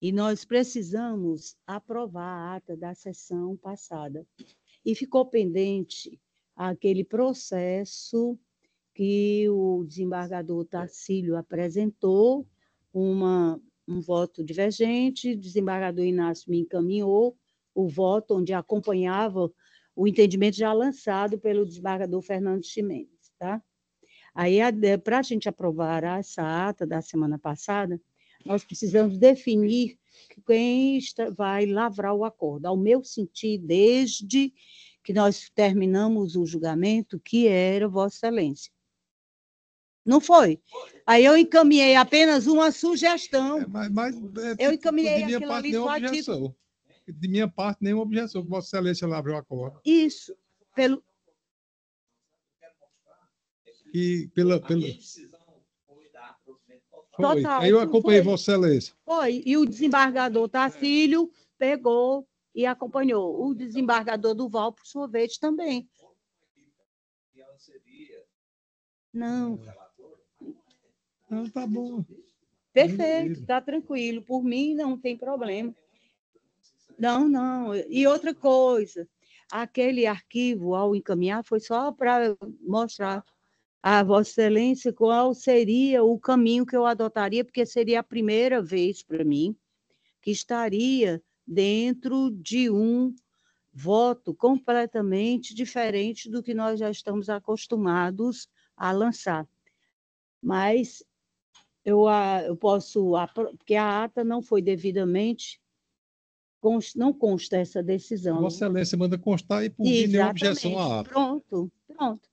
E nós precisamos aprovar a ata da sessão passada. E ficou pendente aquele processo que o desembargador Tarcílio apresentou, uma, um voto divergente, o desembargador Inácio me encaminhou o voto, onde acompanhava o entendimento já lançado pelo desembargador Fernando Chimenez. Tá? Aí, para a eh, gente aprovar essa ata da semana passada, nós precisamos definir quem está, vai lavrar o acordo. Ao meu sentir, desde que nós terminamos o julgamento, que era Vossa Excelência. Não foi? Aí eu encaminhei apenas uma sugestão. É, mas, mas é, eu tipo, encaminhei de minha aquilo parte, ali objeção. De minha parte, nenhuma objeção. Vossa Excelência lavrou o acordo. Isso. Pelo, que pela... pela... Total, Aí eu acompanhei foi. Vossa Excelência. Foi, e o desembargador Tarcílio pegou e acompanhou. O então, desembargador Duval, por sua vez, também. Não. Não, tá bom. Perfeito, tá tranquilo. Por mim, não tem problema. Não, não. E outra coisa, aquele arquivo, ao encaminhar, foi só para mostrar a Vossa Excelência qual seria o caminho que eu adotaria, porque seria a primeira vez para mim que estaria dentro de um voto completamente diferente do que nós já estamos acostumados a lançar. Mas eu, ah, eu posso, porque a ata não foi devidamente não consta essa decisão. Vossa Excelência manda constar e por nenhuma é objeção à ata. Pronto, pronto.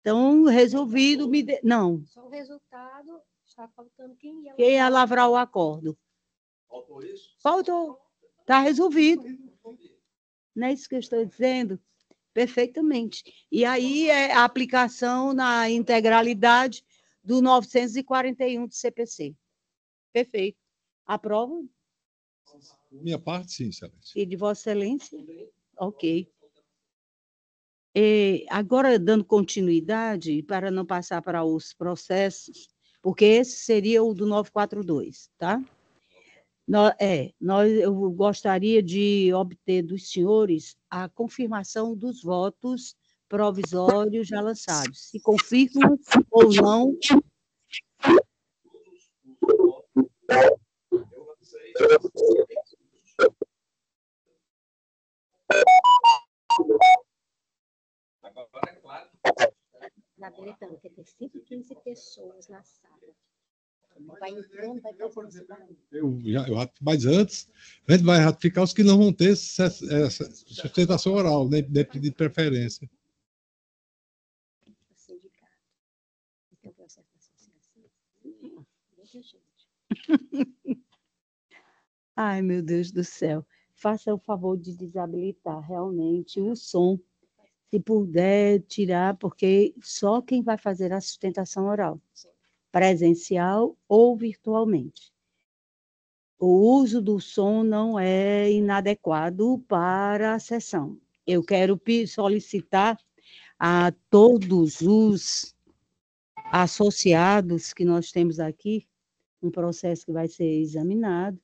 Então, resolvido, me de... não. Só o resultado está faltando quem ia, quem ia lavrar o acordo. Faltou isso? Faltou. Está resolvido. Não é isso que eu estou dizendo? Perfeitamente. E aí é a aplicação na integralidade do 941 do CPC. Perfeito. Aprova? Minha parte, sim, excelência. E de Vossa Excelência? Ok. Eh, agora, dando continuidade, para não passar para os processos, porque esse seria o do 942, tá? é, nós, eu gostaria de obter dos senhores a confirmação dos votos provisórios já lançados. Se confirmam ou não. Eu lancei. na Beretano, que tem 115 pessoas na sala. Vai entrando, vai eu, exemplo, eu, já, eu, mas antes, a gente vai ratificar os que não vão ter essa eh, sustentação oral, nem, nem de preferência. O sindicato. Então, associação. gente. Ai, meu Deus do céu. Faça o favor de desabilitar realmente o som se puder tirar, porque só quem vai fazer a sustentação oral, presencial ou virtualmente. O uso do som não é inadequado para a sessão. Eu quero solicitar a todos os associados que nós temos aqui, um processo que vai ser examinado,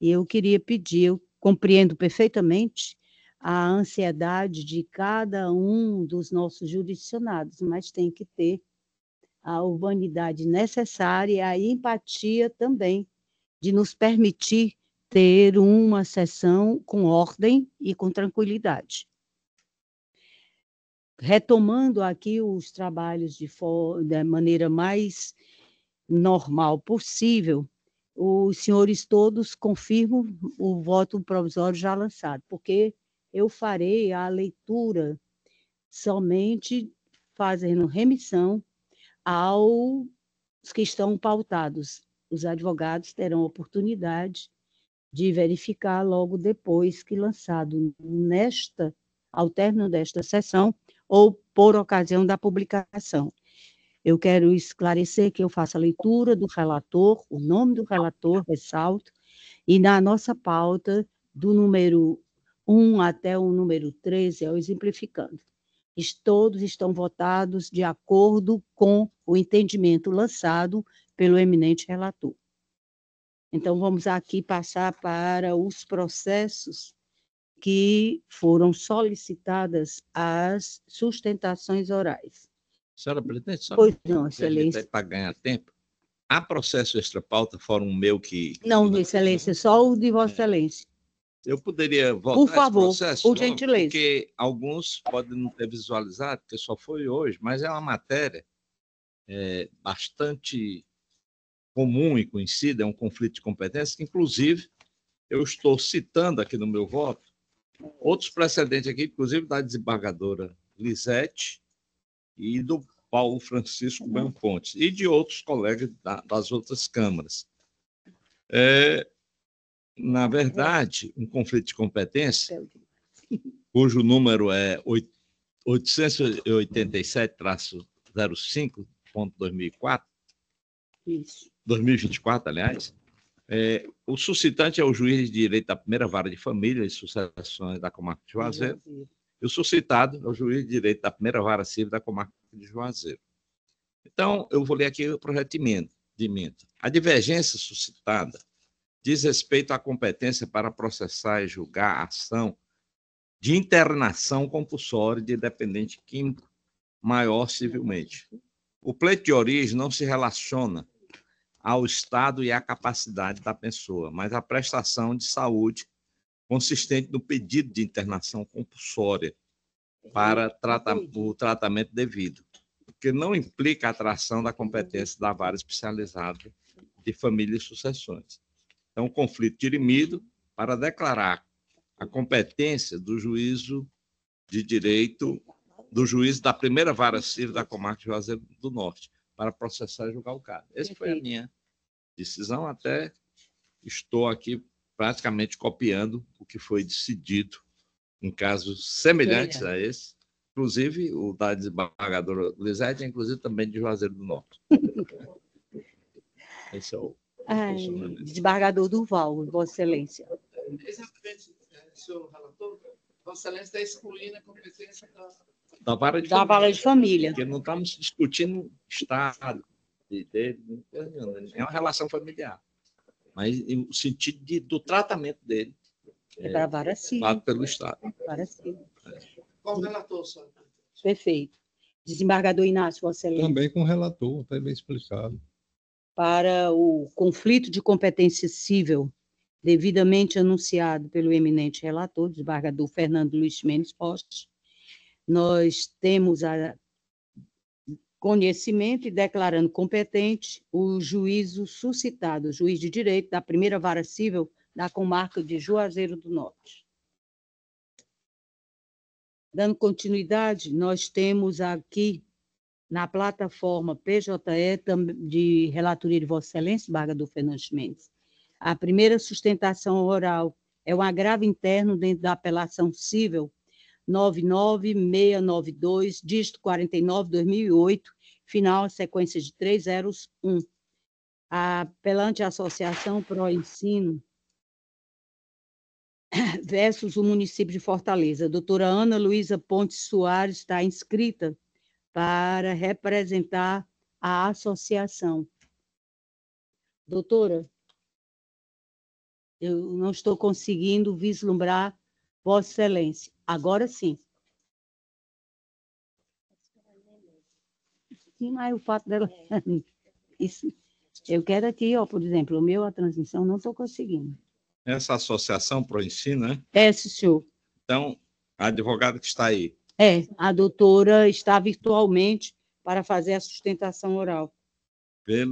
e eu queria pedir, eu compreendo perfeitamente a ansiedade de cada um dos nossos jurisdicionados, mas tem que ter a urbanidade necessária e a empatia também de nos permitir ter uma sessão com ordem e com tranquilidade. Retomando aqui os trabalhos de da maneira mais normal possível, os senhores todos confirmam o voto provisório já lançado, porque eu farei a leitura somente fazendo remissão aos que estão pautados. Os advogados terão oportunidade de verificar logo depois que lançado nesta ao término desta sessão ou por ocasião da publicação. Eu quero esclarecer que eu faço a leitura do relator, o nome do relator, ressalto, e na nossa pauta do número 1 até o número 13, eu é exemplificando. Todos estão votados de acordo com o entendimento lançado pelo eminente relator. Então, vamos aqui passar para os processos que foram solicitadas as sustentações orais. Senhora presidente, só pois não, excelência. Para ganhar tempo, há processo extra pauta, fora o meu que. Não, excelência, só o de Vossa é. Excelência. Eu poderia voltar Por favor, processo, por gentileza. Porque alguns podem não ter visualizado, porque só foi hoje, mas é uma matéria é, bastante comum e conhecida, é um conflito de competências, que, inclusive, eu estou citando aqui no meu voto outros precedentes aqui, inclusive da desembargadora Lisete e do Paulo Francisco uhum. Pontes e de outros colegas da, das outras câmaras. É, na né? verdade, um conflito de competência, cujo número é 887-05.2004, 2024, aliás, é, o suscitante é o juiz de direito da primeira vara de família e sucessões da comarca de Juazeiro, e o suscitado é o juiz de direito da primeira vara civil da comarca de Juazeiro. Então, eu vou ler aqui o projeto de emenda. A divergência suscitada diz respeito à competência para processar e julgar a ação de internação compulsória de dependente químico maior civilmente. O pleito de origem não se relaciona ao estado e à capacidade da pessoa, mas à prestação de saúde consistente no pedido de internação compulsória para o tratamento devido, que não implica a atração da competência da vara especializada de família e sucessões. Então, conflito dirimido para declarar a competência do juízo de direito do juiz da primeira vara civil da comarca de Juazeiro do Norte para processar e julgar o caso. Essa foi a minha decisão, até estou aqui praticamente copiando o que foi decidido em casos semelhantes a esse, inclusive o da desembargadora Lisete, inclusive também de Juazeiro do Norte. esse é o Ai, desembargador Duval, Vossa Excelência. Exatamente, é senhor relator, Vossa Excelência está excluindo a competência da, da vara de, da família, vara de família. Porque não estamos tá discutindo Estado, de, de, é uma relação familiar. Mas o sentido de, do tratamento dele é, é para vara civil. Dado pelo Estado. É vara civil. Qual relator, senhor? Perfeito. Desembargador Inácio, Vossa Excelência. Também com relator, está bem explicado para o conflito de competência civil devidamente anunciado pelo eminente relator, desembargador Fernando Luiz Mendes Postes, nós temos conhecimento e declarando competente o juízo suscitado, o juiz de direito da primeira vara civil da comarca de Juazeiro do Norte. Dando continuidade, nós temos aqui na plataforma PJE de relatoria de Vossa Excelência Barga do Fernandes Mendes. A primeira sustentação oral é um agravo interno dentro da apelação civil 99692, dígito 49, 2008, final sequência de 301. A, apelante a Associação Pro Ensino versus o município de Fortaleza. A doutora Ana Luísa Pontes Soares está inscrita para representar a associação. Doutora, eu não estou conseguindo vislumbrar Vossa Excelência. Agora sim. Sim, mas o fato dela. Isso. Eu quero aqui, ó, por exemplo, o meu, a transmissão, não estou conseguindo. Essa associação o ensino, né? É, senhor. Então, a advogada que está aí, é, a doutora está virtualmente para fazer a sustentação oral. Pela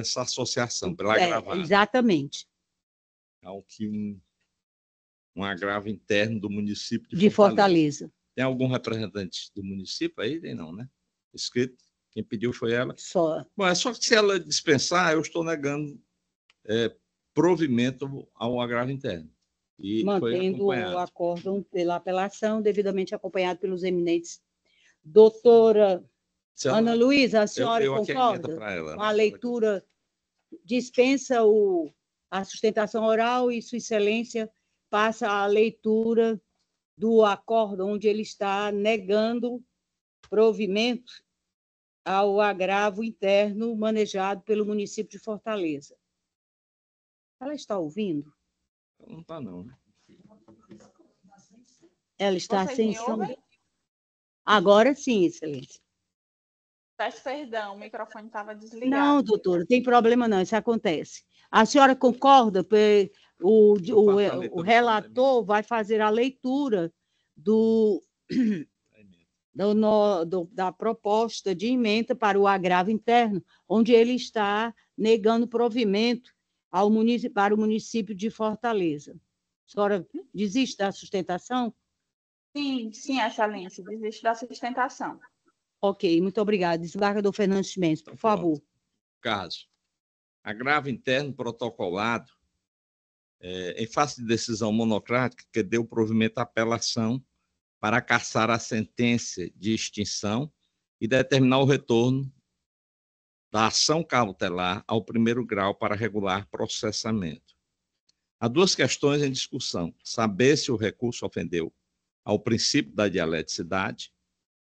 essa associação, pela é, gravada. Exatamente. Ao é que um, um agravo interno do município de, de Fortaleza. Fortaleza. Tem algum representante do município aí? Tem não, né? Escrito? Quem pediu foi ela. Só. Bom, é só que se ela dispensar, eu estou negando é, provimento ao agravo interno. E mantendo o acórdão pela apelação, devidamente acompanhado pelos eminentes. Doutora Ana Luísa, a senhora eu, eu concorda com a leitura? Dispensa o, a sustentação oral e Sua Excelência passa a leitura do acórdão, onde ele está negando provimento ao agravo interno manejado pelo município de Fortaleza. Ela está ouvindo? Não está, não. Né? Ela está sem som. Agora sim, excelência. Peço perdão, o microfone estava desligado. Não, doutora, não tem problema não, isso acontece. A senhora concorda? O, o, o, o relator vai fazer a leitura do, do, no, do, da proposta de emenda para o agravo interno, onde ele está negando provimento ao para o município de Fortaleza. A senhora desiste da sustentação? Sim, sim, Excelência, desiste da sustentação. Ok, muito obrigada. Desembargador Fernandes Mendes, por então, favor. Caso. Agravo interno protocolado é, em face de decisão monocrática que deu provimento à apelação para caçar a sentença de extinção e determinar o retorno da ação cautelar ao primeiro grau para regular processamento. Há duas questões em discussão: saber se o recurso ofendeu ao princípio da dialeticidade,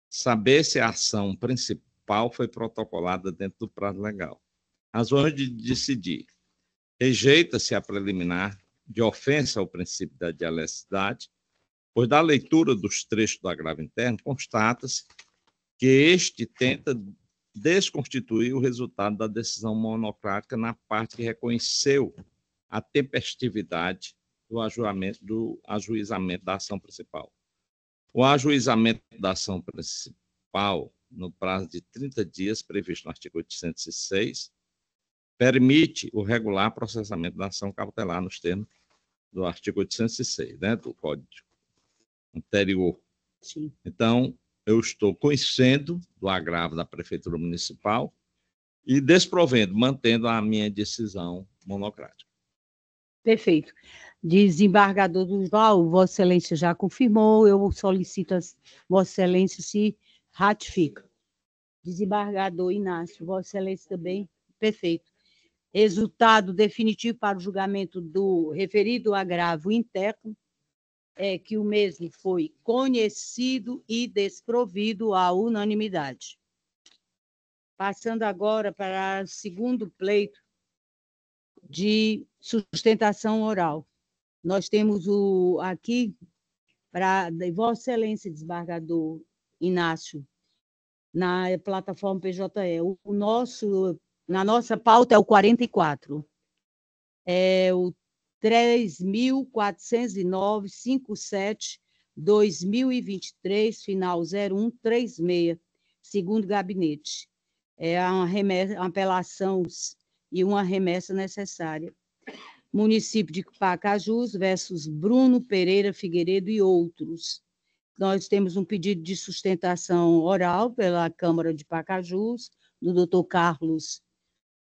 saber se a ação principal foi protocolada dentro do prazo legal. Razões de decidir: rejeita-se a preliminar de ofensa ao princípio da dialeticidade, pois da leitura dos trechos do agravo interno constata-se que este tenta desconstituir o resultado da decisão monocrática na parte que reconheceu a tempestividade do, do ajuizamento da ação principal. O ajuizamento da ação principal, no prazo de 30 dias previsto no artigo 806, permite o regular processamento da ação cautelar nos termos do artigo 806, né, do Código anterior. Sim. Então, eu estou conhecendo do agravo da Prefeitura Municipal e desprovendo, mantendo a minha decisão monocrática. Perfeito. Desembargador Duval, Vossa Excelência já confirmou, eu solicito, Vossa Excelência se ratifica. Desembargador Inácio, Vossa Excelência também, perfeito. Resultado definitivo para o julgamento do referido agravo interno é que o mesmo foi conhecido e desprovido à unanimidade. Passando agora para o segundo pleito de sustentação oral. Nós temos o aqui para Vossa Excelência desembargador Inácio na plataforma PJE. O nosso na nossa pauta é o 44. É o 3.409-57, 2023, final 0136, segundo gabinete. É uma, remessa, uma apelação e uma remessa necessária. Município de Pacajus versus Bruno Pereira Figueiredo e outros. Nós temos um pedido de sustentação oral pela Câmara de Pacajus, do doutor Carlos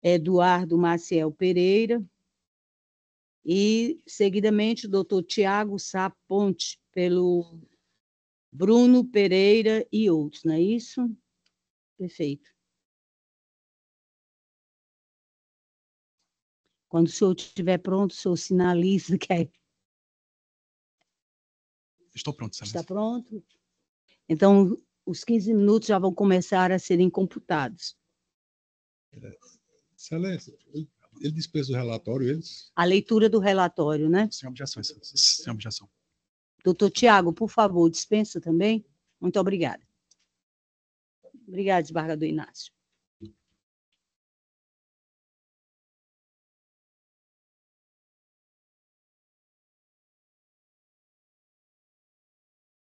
Eduardo Maciel Pereira, e, seguidamente, o doutor Tiago Sá Ponte, pelo Bruno Pereira e outros, não é isso? Perfeito. Quando o senhor estiver pronto, o senhor sinaliza que é. Estou pronto, Excelência. Está pronto? Então, os 15 minutos já vão começar a serem computados. Excelência, ele despesa o relatório, eles... A leitura do relatório, né? Sem objeção, sem objeção. Doutor Tiago, por favor, dispensa também? Muito obrigada. Obrigada, desembargador Inácio.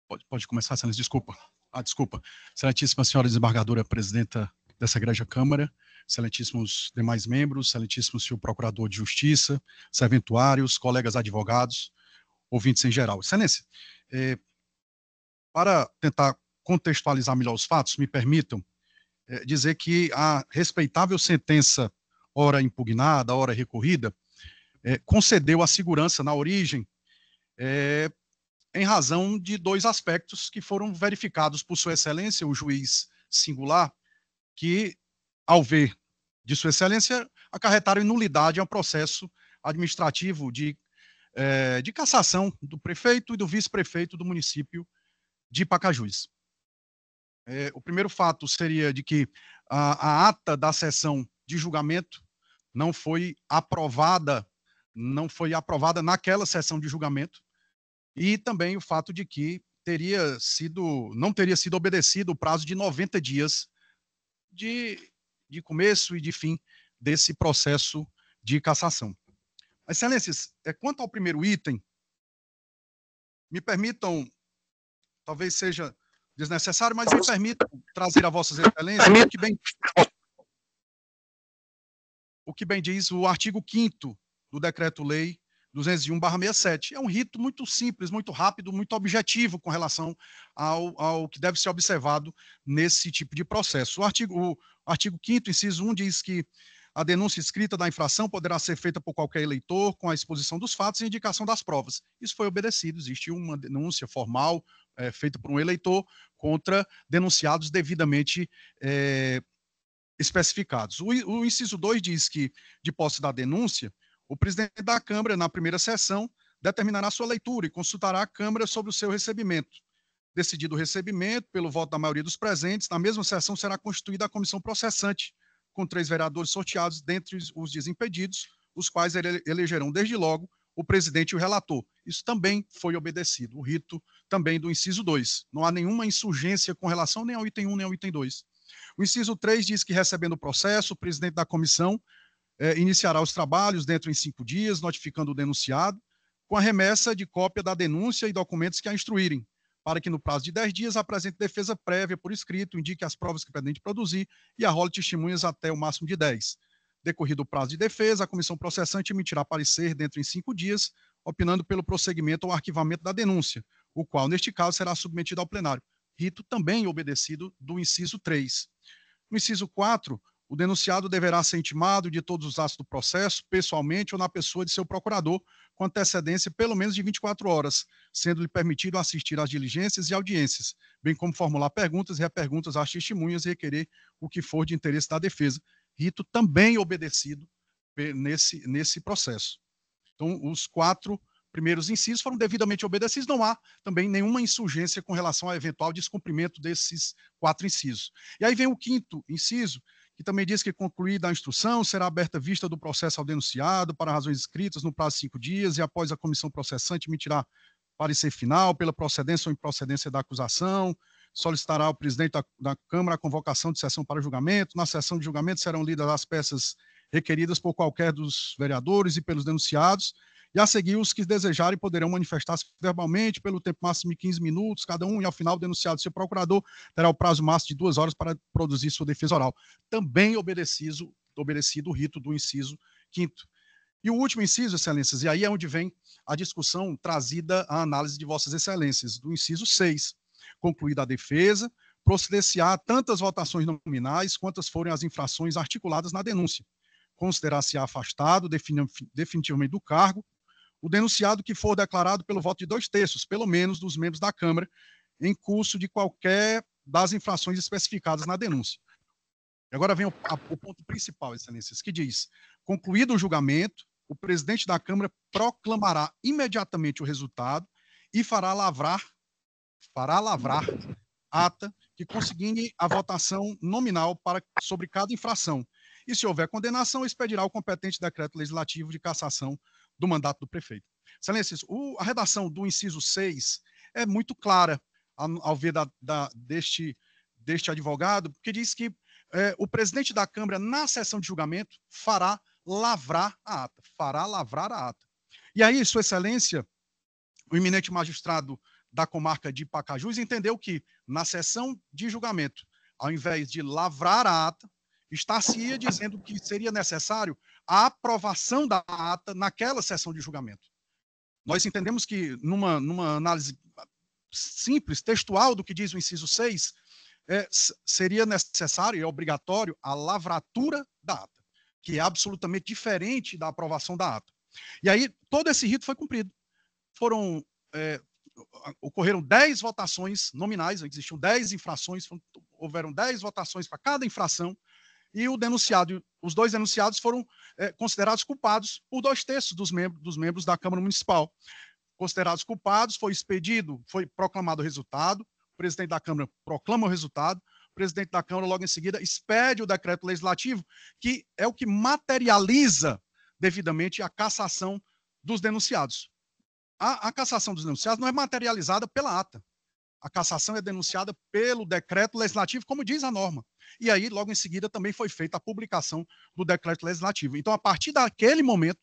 Pode, pode começar, Senhora, desculpa. Ah, desculpa. Excelentíssima senhora desembargadora, presidenta dessa Igreja Câmara, excelentíssimos demais membros, excelentíssimo senhor procurador de justiça, serventuários, colegas advogados, ouvintes em geral. Excelência, é, para tentar contextualizar melhor os fatos, me permitam é, dizer que a respeitável sentença, ora impugnada, ora recorrida, é, concedeu a segurança na origem em razão de dois aspectos que foram verificados por Sua Excelência, o juiz singular, que ao ver de Sua Excelência, acarretaram inulidade nulidade ao processo administrativo de, eh, de cassação do prefeito e do vice-prefeito do município de Pacajus. É, o primeiro fato seria de que a, a ata da sessão de julgamento não foi aprovada, não foi aprovada naquela sessão de julgamento, e também o fato de que teria sido, não teria sido obedecido o prazo de 90 dias de de começo e de fim desse processo de cassação. Excelências, é, quanto ao primeiro item, me permitam, talvez seja desnecessário, mas me permitam trazer a vossas excelências o que bem, o que bem diz o artigo 5 do Decreto-Lei 201/67. É um rito muito simples, muito rápido, muito objetivo com relação ao, ao que deve ser observado nesse tipo de processo. O artigo, o artigo 5 inciso 1 diz que a denúncia escrita da infração poderá ser feita por qualquer eleitor com a exposição dos fatos e indicação das provas. Isso foi obedecido, existiu uma denúncia formal é, feita por um eleitor contra denunciados devidamente é, especificados. O, o inciso 2 diz que, de posse da denúncia, o presidente da Câmara, na primeira sessão, determinará sua leitura e consultará a Câmara sobre o seu recebimento. Decidido o recebimento, pelo voto da maioria dos presentes, na mesma sessão será constituída a comissão processante, com três vereadores sorteados dentre os desimpedidos, os quais elegerão desde logo o presidente e o relator. Isso também foi obedecido, o rito também do inciso 2. Não há nenhuma insurgência com relação nem ao item 1 nem ao item 2. O inciso 3 diz que, recebendo o processo, o presidente da comissão é, iniciará os trabalhos dentro em cinco dias, notificando o denunciado, com a remessa de cópia da denúncia e documentos que a instruírem, para que no prazo de dez dias apresente defesa prévia por escrito, indique as provas que pretende produzir e arrole testemunhas até o máximo de dez. Decorrido o prazo de defesa, a comissão processante emitirá parecer dentro em cinco dias, opinando pelo prosseguimento ou arquivamento da denúncia, o qual, neste caso, será submetido ao plenário. Rito também obedecido do inciso 3. No inciso 4, o denunciado deverá ser intimado de todos os atos do processo, pessoalmente ou na pessoa de seu procurador, com antecedência pelo menos de 24 horas, sendo-lhe permitido assistir às diligências e audiências, bem como formular perguntas e reperguntas às testemunhas e requerer o que for de interesse da defesa. Rito também obedecido nesse, nesse processo. Então, os quatro primeiros incisos foram devidamente obedecidos, não há também nenhuma insurgência com relação a eventual descumprimento desses quatro incisos. E aí vem o quinto inciso, que também diz que concluída a instrução, será aberta vista do processo ao denunciado para razões escritas no prazo de cinco dias e após a comissão processante emitirá parecer final pela procedência ou improcedência da acusação, solicitará ao presidente da, da, Câmara a convocação de sessão para julgamento. Na sessão de julgamento serão lidas as peças requeridas por qualquer dos vereadores e pelos denunciados, e a seguir, os que desejarem poderão manifestar-se verbalmente pelo tempo máximo de 15 minutos, cada um, e ao final, denunciado seu procurador, terá o prazo máximo de duas horas para produzir sua defesa oral. Também obedecido, obedecido o rito do inciso quinto. E o último inciso, excelências, e aí é onde vem a discussão trazida à análise de vossas excelências, do inciso 6. Concluída a defesa, proceder-se-á tantas votações nominais quantas forem as infrações articuladas na denúncia. Considerar-se afastado definitivamente do cargo o denunciado que for declarado pelo voto de dois terços, pelo menos, dos membros da Câmara, em curso de qualquer das infrações especificadas na denúncia. E Agora vem o, a, o ponto principal, excelências, que diz: concluído o julgamento, o presidente da Câmara proclamará imediatamente o resultado e fará lavrar, fará lavrar ata que consigne a votação nominal para, sobre cada infração. E se houver condenação, expedirá o competente decreto legislativo de cassação do mandato do prefeito. Excelência, a redação do inciso 6 é muito clara ao ver da, da, deste, deste advogado, porque diz que é, o presidente da Câmara, na sessão de julgamento, fará lavrar a ata, fará lavrar a ata. E aí, Sua Excelência, o eminente magistrado da comarca de Pacajus entendeu que, na sessão de julgamento, ao invés de lavrar a ata, está se dizendo que seria necessário a aprovação da ata naquela sessão de julgamento. Nós entendemos que, numa, numa análise simples, textual do que diz o inciso 6, é, seria necessário e obrigatório a lavratura da ata, que é absolutamente diferente da aprovação da ata. E aí, todo esse rito foi cumprido. Foram. É, ocorreram 10 votações nominais, existiam 10 infrações, houveram 10 votações para cada infração, e o denunciado, os dois denunciados foram é, considerados culpados por dois terços dos, dos membros da Câmara Municipal. Considerados culpados, foi expedido, foi proclamado o resultado, o presidente da Câmara proclama o resultado, o presidente da Câmara, logo em seguida, expede o decreto legislativo, que é o que materializa devidamente a cassação dos denunciados. A, a cassação dos denunciados não é materializada pela ata. A cassação é denunciada pelo decreto legislativo, como diz a norma. E aí, logo em seguida, também foi feita a publicação do decreto legislativo. Então, a partir daquele momento,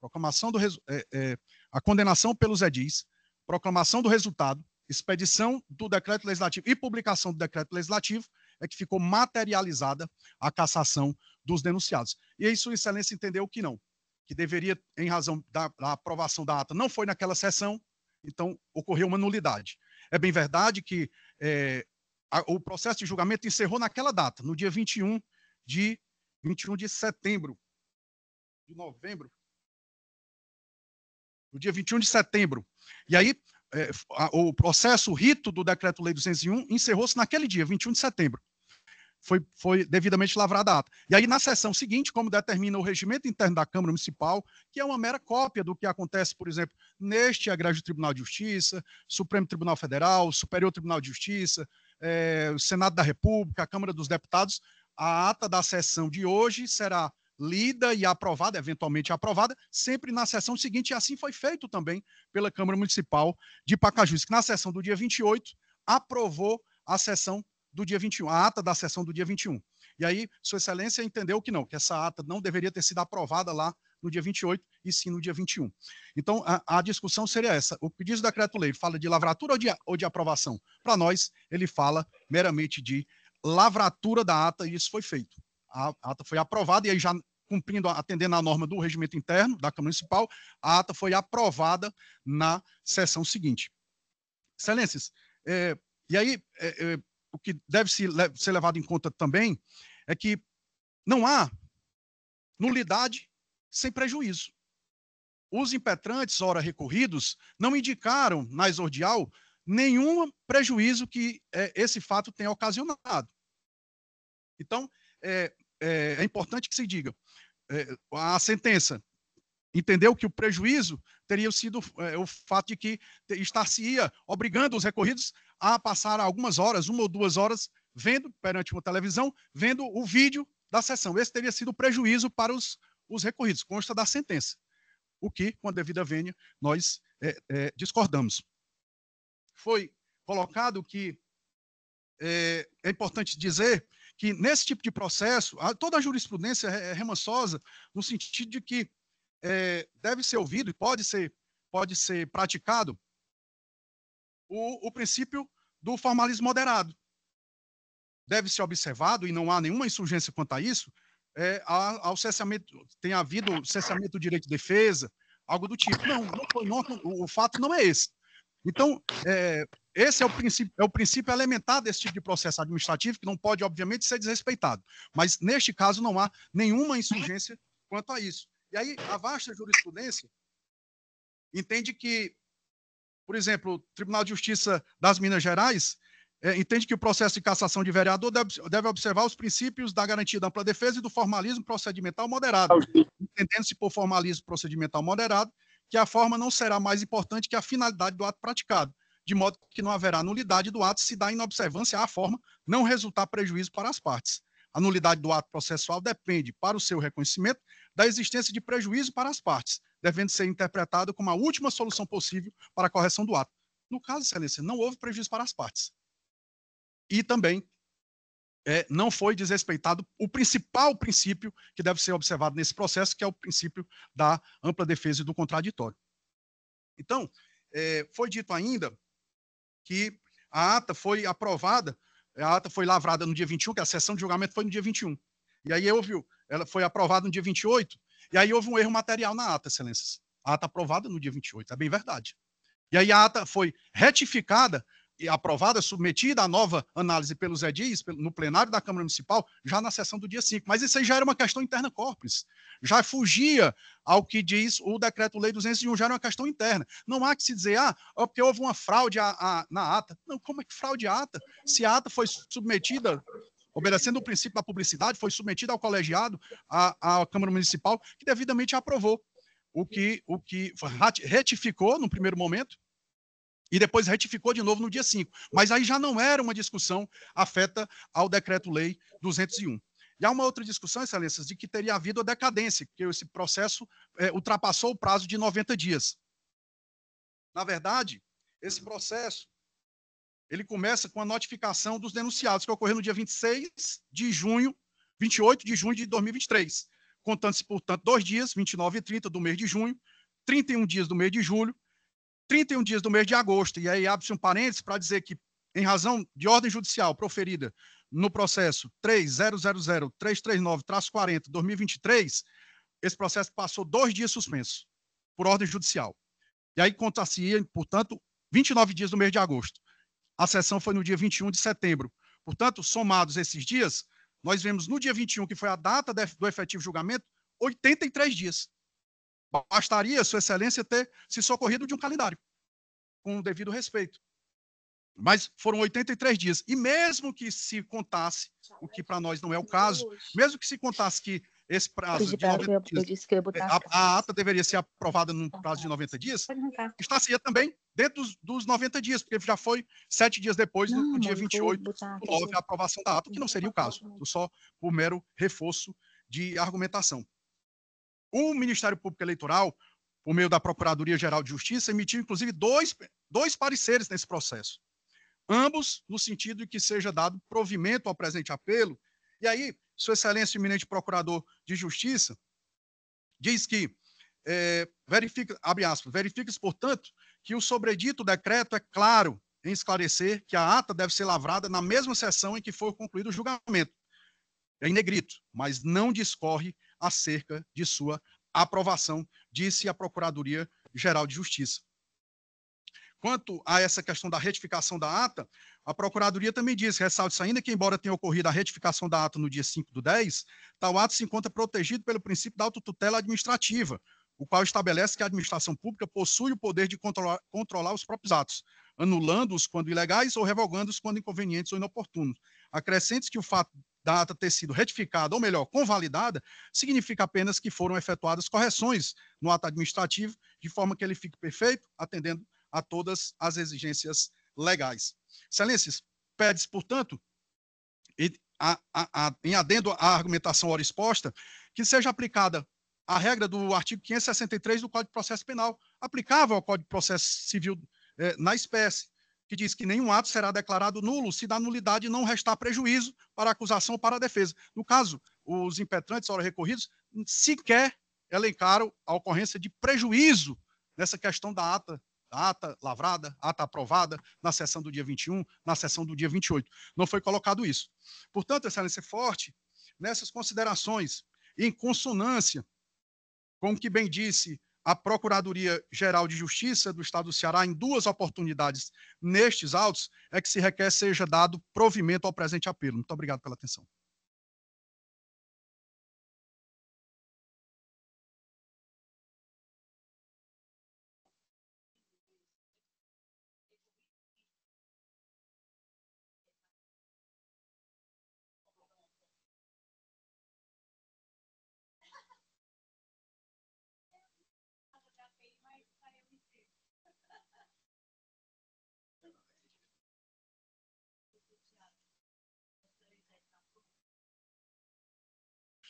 proclamação do é, é, a condenação pelos edis, proclamação do resultado, expedição do decreto legislativo e publicação do decreto legislativo, é que ficou materializada a cassação dos denunciados. E aí, Sua Excelência entendeu que não, que deveria, em razão da, da aprovação da ata, não foi naquela sessão, então ocorreu uma nulidade. É bem verdade que é, a, o processo de julgamento encerrou naquela data, no dia 21 de, 21 de setembro, de novembro, no dia 21 de setembro. E aí, é, a, o processo, o rito do Decreto-Lei 201 encerrou-se naquele dia, 21 de setembro foi, foi devidamente lavrada a ata. E aí, na sessão seguinte, como determina o regimento interno da Câmara Municipal, que é uma mera cópia do que acontece, por exemplo, neste Agrégio Tribunal de Justiça, Supremo Tribunal Federal, Superior Tribunal de Justiça, é, o Senado da República, a Câmara dos Deputados, a ata da sessão de hoje será lida e aprovada, eventualmente aprovada, sempre na sessão seguinte, e assim foi feito também pela Câmara Municipal de Pacajus, que na sessão do dia 28 aprovou a sessão do dia 21, a ata da sessão do dia 21. E aí, Sua Excelência entendeu que não, que essa ata não deveria ter sido aprovada lá no dia 28 e sim no dia 21. Então, a, a discussão seria essa. O que diz o decreto-lei fala de lavratura ou de, ou de aprovação? Para nós, ele fala meramente de lavratura da ata e isso foi feito. A, a ata foi aprovada e aí já cumprindo, atendendo à norma do regimento interno da Câmara Municipal, a ata foi aprovada na sessão seguinte. Excelências, é, e aí, é, é o que deve ser levado em conta também é que não há nulidade sem prejuízo. Os impetrantes, ora recorridos, não indicaram na exordial nenhum prejuízo que é, esse fato tenha ocasionado. Então, é, é, é importante que se diga: é, a sentença entendeu que o prejuízo teria sido é, o fato de que estar-se-ia obrigando os recorridos a passar algumas horas, uma ou duas horas, vendo perante uma televisão, vendo o vídeo da sessão. Esse teria sido prejuízo para os, os recorridos, consta da sentença. O que, com a devida vênia, nós é, é, discordamos. Foi colocado que é, é, importante dizer que, nesse tipo de processo, toda a jurisprudência é, é remansosa, no sentido de que deve ser ouvido e pode ser, pode ser praticado o, o princípio do formalismo moderado. Deve ser observado, e não há nenhuma insurgência quanto a isso, é, ao cessamento, tem havido cessamento do direito de defesa, algo do tipo. Não, não, foi, não o fato não é esse. Então, é, esse é o, princípio, é o princípio elementar desse tipo de processo administrativo, que não pode, obviamente, ser desrespeitado. Mas, neste caso, não há nenhuma insurgência quanto a isso. E aí, a vasta jurisprudência entende que por exemplo, o Tribunal de Justiça das Minas Gerais é, entende que o processo de cassação de vereador deve, deve, observar os princípios da garantia da ampla defesa e do formalismo procedimental moderado, tá entendendo-se por formalismo procedimental moderado que a forma não será mais importante que a finalidade do ato praticado, de modo que não haverá nulidade do ato se da inobservância à forma não resultar prejuízo para as partes. A nulidade do ato processual depende, para o seu reconhecimento, da existência de prejuízo para as partes, devendo ser interpretado como a última solução possível para a correção do ato. No caso, excelência, não houve prejuízo para as partes. E também é, não foi desrespeitado o principal princípio que deve ser observado nesse processo, que é o princípio da ampla defesa e do contraditório. Então, é, foi dito ainda que a ata foi aprovada, a ata foi lavrada no dia 21, que é a sessão de julgamento foi no dia 21. E aí houve, ela foi aprovada no dia 28, e aí houve um erro material na ata, excelências. A ata aprovada no dia 28, é bem verdade. E aí a ata foi retificada e aprovada, submetida à nova análise pelo Zé Dias, no plenário da Câmara Municipal, já na sessão do dia 5. Mas isso aí já era uma questão interna corpus. Já fugia ao que diz o Decreto-Lei 201, já era uma questão interna. Não há que se dizer, ah, é porque houve uma fraude a, a, na ata. Não, como é que fraude a ata? Se a ata foi submetida obedecendo o princípio da publicidade, foi submetido ao colegiado, à, à Câmara Municipal, que devidamente aprovou o que, o que retificou no primeiro momento e depois retificou de novo no dia 5. Mas aí já não era uma discussão afeta ao decreto-lei 201. E há uma outra discussão, excelências, de que teria havido a decadência, porque esse processo é, ultrapassou o prazo de 90 dias. Na verdade, esse processo ele começa com a notificação dos denunciados, que ocorreu no dia 26 de junho, 28 de junho de 2023, contando-se, portanto, dois dias, 29 e 30 do mês de junho, 31 dias do mês de julho, 31 dias do mês de agosto. E aí abre-se um parênteses para dizer que, em razão de ordem judicial proferida no processo 3000 40 2023 esse processo passou dois dias suspenso, por ordem judicial. E aí conta-se, portanto, 29 dias do mês de agosto. A sessão foi no dia 21 de setembro. Portanto, somados esses dias, nós vemos no dia 21, que foi a data do efetivo julgamento, 83 dias. Bastaria, Sua Excelência, ter se socorrido de um calendário, com o devido respeito. Mas foram 83 dias. E mesmo que se contasse, o que para nós não é o caso, mesmo que se contasse que esse prazo de 90 dias, a, a, ata deveria ser aprovada no prazo de 90 dias, estaria também dentro dos, dos 90 dias, porque já foi sete dias depois, não, no dia 28, botar, houve a aprovação da ata, que não seria o caso, só por mero reforço de argumentação. O Ministério Público Eleitoral, por meio da Procuradoria-Geral de Justiça, emitiu, inclusive, dois, dois pareceres nesse processo. Ambos no sentido de que seja dado provimento ao presente apelo. E aí, sua Excelência, eminente procurador de Justiça, diz que é, verifica, abre aspas, verifica-se, portanto, que o sobredito decreto é claro em esclarecer que a ata deve ser lavrada na mesma sessão em que for concluído o julgamento. É em negrito, mas não discorre acerca de sua aprovação, disse a Procuradoria Geral de Justiça. Quanto a essa questão da retificação da ata, a Procuradoria também diz, ressalta ainda que, embora tenha ocorrido a retificação da ata no dia 5 do 10, tal ato se encontra protegido pelo princípio da autotutela administrativa, o qual estabelece que a administração pública possui o poder de controlar, controlar os próprios atos, anulando-os quando ilegais ou revogando-os quando inconvenientes ou inoportunos. Acrescente que o fato da ata ter sido retificada, ou melhor, convalidada, significa apenas que foram efetuadas correções no ato administrativo, de forma que ele fique perfeito, atendendo a todas as exigências legais. Excelências, pede-se, portanto, a, a, a, em adendo à argumentação ora exposta, que seja aplicada a regra do artigo 563 do Código de Processo Penal, aplicável ao Código de Processo Civil eh, na espécie, que diz que nenhum ato será declarado nulo se da nulidade não restar prejuízo para a acusação ou para a defesa. No caso, os impetrantes, ora recorridos, sequer elencaram a ocorrência de prejuízo nessa questão da ata a ata lavrada, a ata aprovada, na sessão do dia 21, na sessão do dia 28. Não foi colocado isso. Portanto, excelência, forte nessas considerações, em consonância com o que bem disse a Procuradoria-Geral de Justiça do Estado do Ceará, em duas oportunidades nestes autos, é que se requer seja dado provimento ao presente apelo. Muito obrigado pela atenção.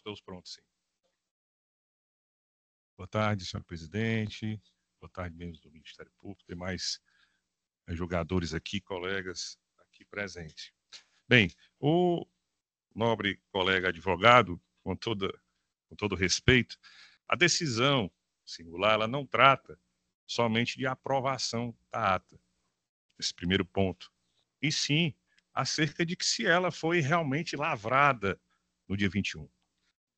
Estamos prontos, sim. Boa tarde, senhor presidente. Boa tarde, membros do Ministério Público, demais eh, jogadores aqui, colegas aqui presentes. Bem, o nobre colega advogado, com, toda, com todo respeito, a decisão singular ela não trata somente de aprovação da ata, esse primeiro ponto, e sim acerca de que se ela foi realmente lavrada no dia 21.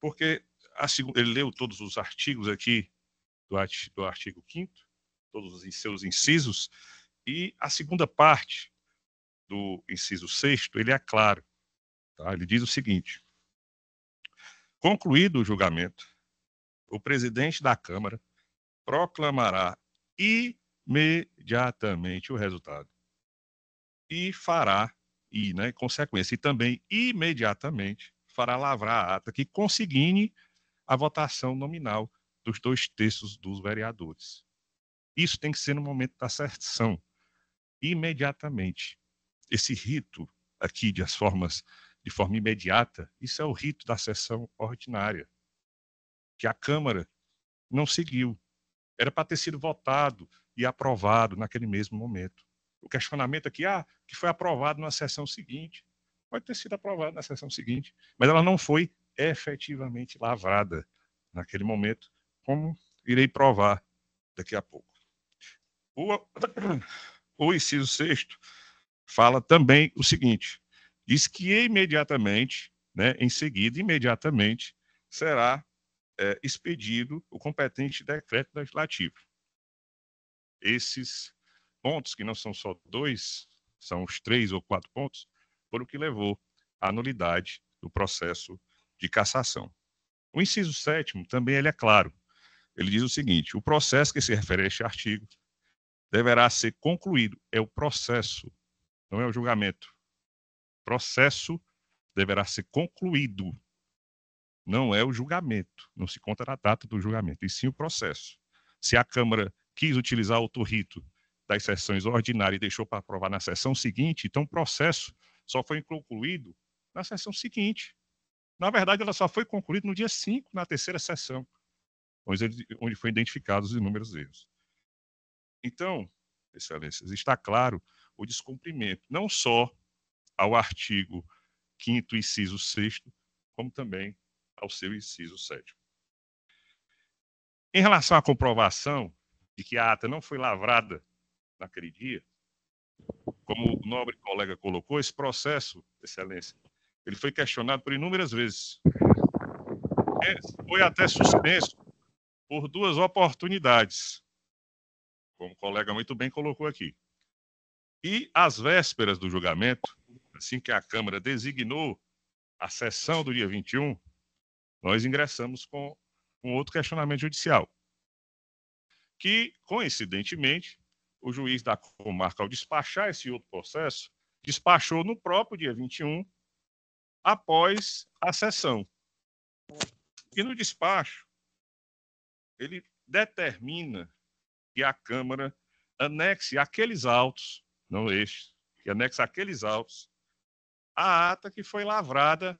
Porque a, ele leu todos os artigos aqui do, do artigo 5 todos os seus incisos, e a segunda parte do inciso 6 ele é claro. Tá? Ele diz o seguinte: Concluído o julgamento, o presidente da Câmara proclamará imediatamente o resultado e fará, e, né, consequência, e também imediatamente para lavrar a ata que consigne a votação nominal dos dois terços dos vereadores. Isso tem que ser no momento da sessão, imediatamente. Esse rito aqui de as formas de forma imediata, isso é o rito da sessão ordinária, que a Câmara não seguiu. Era para ter sido votado e aprovado naquele mesmo momento. O questionamento aqui, ah, que foi aprovado na sessão seguinte pode ter sido aprovada na sessão seguinte, mas ela não foi efetivamente lavrada naquele momento, como irei provar daqui a pouco. O, o inciso sexto fala também o seguinte: diz que imediatamente, né, em seguida, imediatamente, será é, expedido o competente decreto legislativo. Esses pontos, que não são só dois, são os três ou quatro pontos, por o que levou à nulidade do processo de cassação. O inciso sétimo também ele é claro. Ele diz o seguinte: o processo que se refere a este artigo deverá ser concluído. É o processo, não é o julgamento. O processo deverá ser concluído. Não é o julgamento. Não se conta na data do julgamento, e sim o processo. Se a Câmara quis utilizar outro rito das sessões ordinárias e deixou para aprovar na sessão seguinte, então o processo só foi concluído na sessão seguinte. Na verdade, ela só foi concluída no dia 5, na terceira sessão, onde, onde foram identificados os inúmeros erros. Então, excelências, está claro o descumprimento, não só ao artigo 5 inciso 6 como também ao seu inciso 7 Em relação à comprovação de que a ata não foi lavrada naquele dia, como o nobre colega colocou, esse processo, excelência, ele foi questionado por inúmeras vezes. É, foi até suspenso por duas oportunidades, como o colega muito bem colocou aqui. E às vésperas do julgamento, assim que a Câmara designou a sessão do dia 21, nós ingressamos com um outro questionamento judicial, que, coincidentemente, o juiz da comarca, ao despachar esse outro processo, despachou no próprio dia 21, após a sessão. E no despacho, ele determina que a Câmara anexe aqueles autos, não estes, que anexe aqueles autos a ata que foi lavrada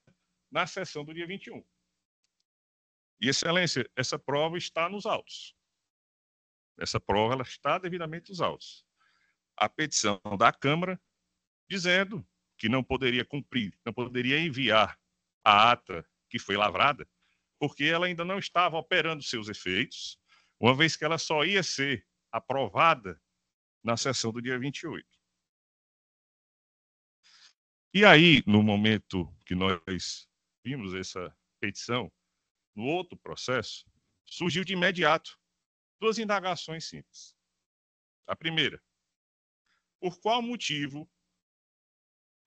na sessão do dia 21. E, Excelência, essa prova está nos autos. Essa prova ela está devidamente nos autos. A petição da Câmara dizendo que não poderia cumprir, não poderia enviar a ata que foi lavrada, porque ela ainda não estava operando seus efeitos, uma vez que ela só ia ser aprovada na sessão do dia 28. E aí, no momento que nós vimos essa petição, no outro processo, surgiu de imediato duas indagações simples. A primeira, por qual motivo,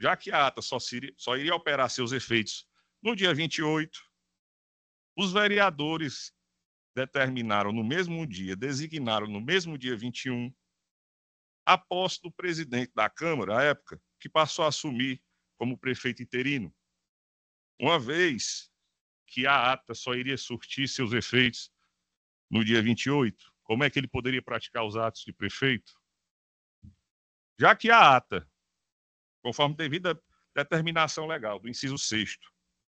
já que a ata só, seria, só iria operar seus efeitos no dia 28, os vereadores determinaram no mesmo dia, designaram no mesmo dia 21, a posse do presidente da Câmara, à época, que passou a assumir como prefeito interino, uma vez que a ata só iria surtir seus efeitos no dia 28? Como é que ele poderia praticar os atos de prefeito? Já que a ata, conforme devida determinação legal do inciso 6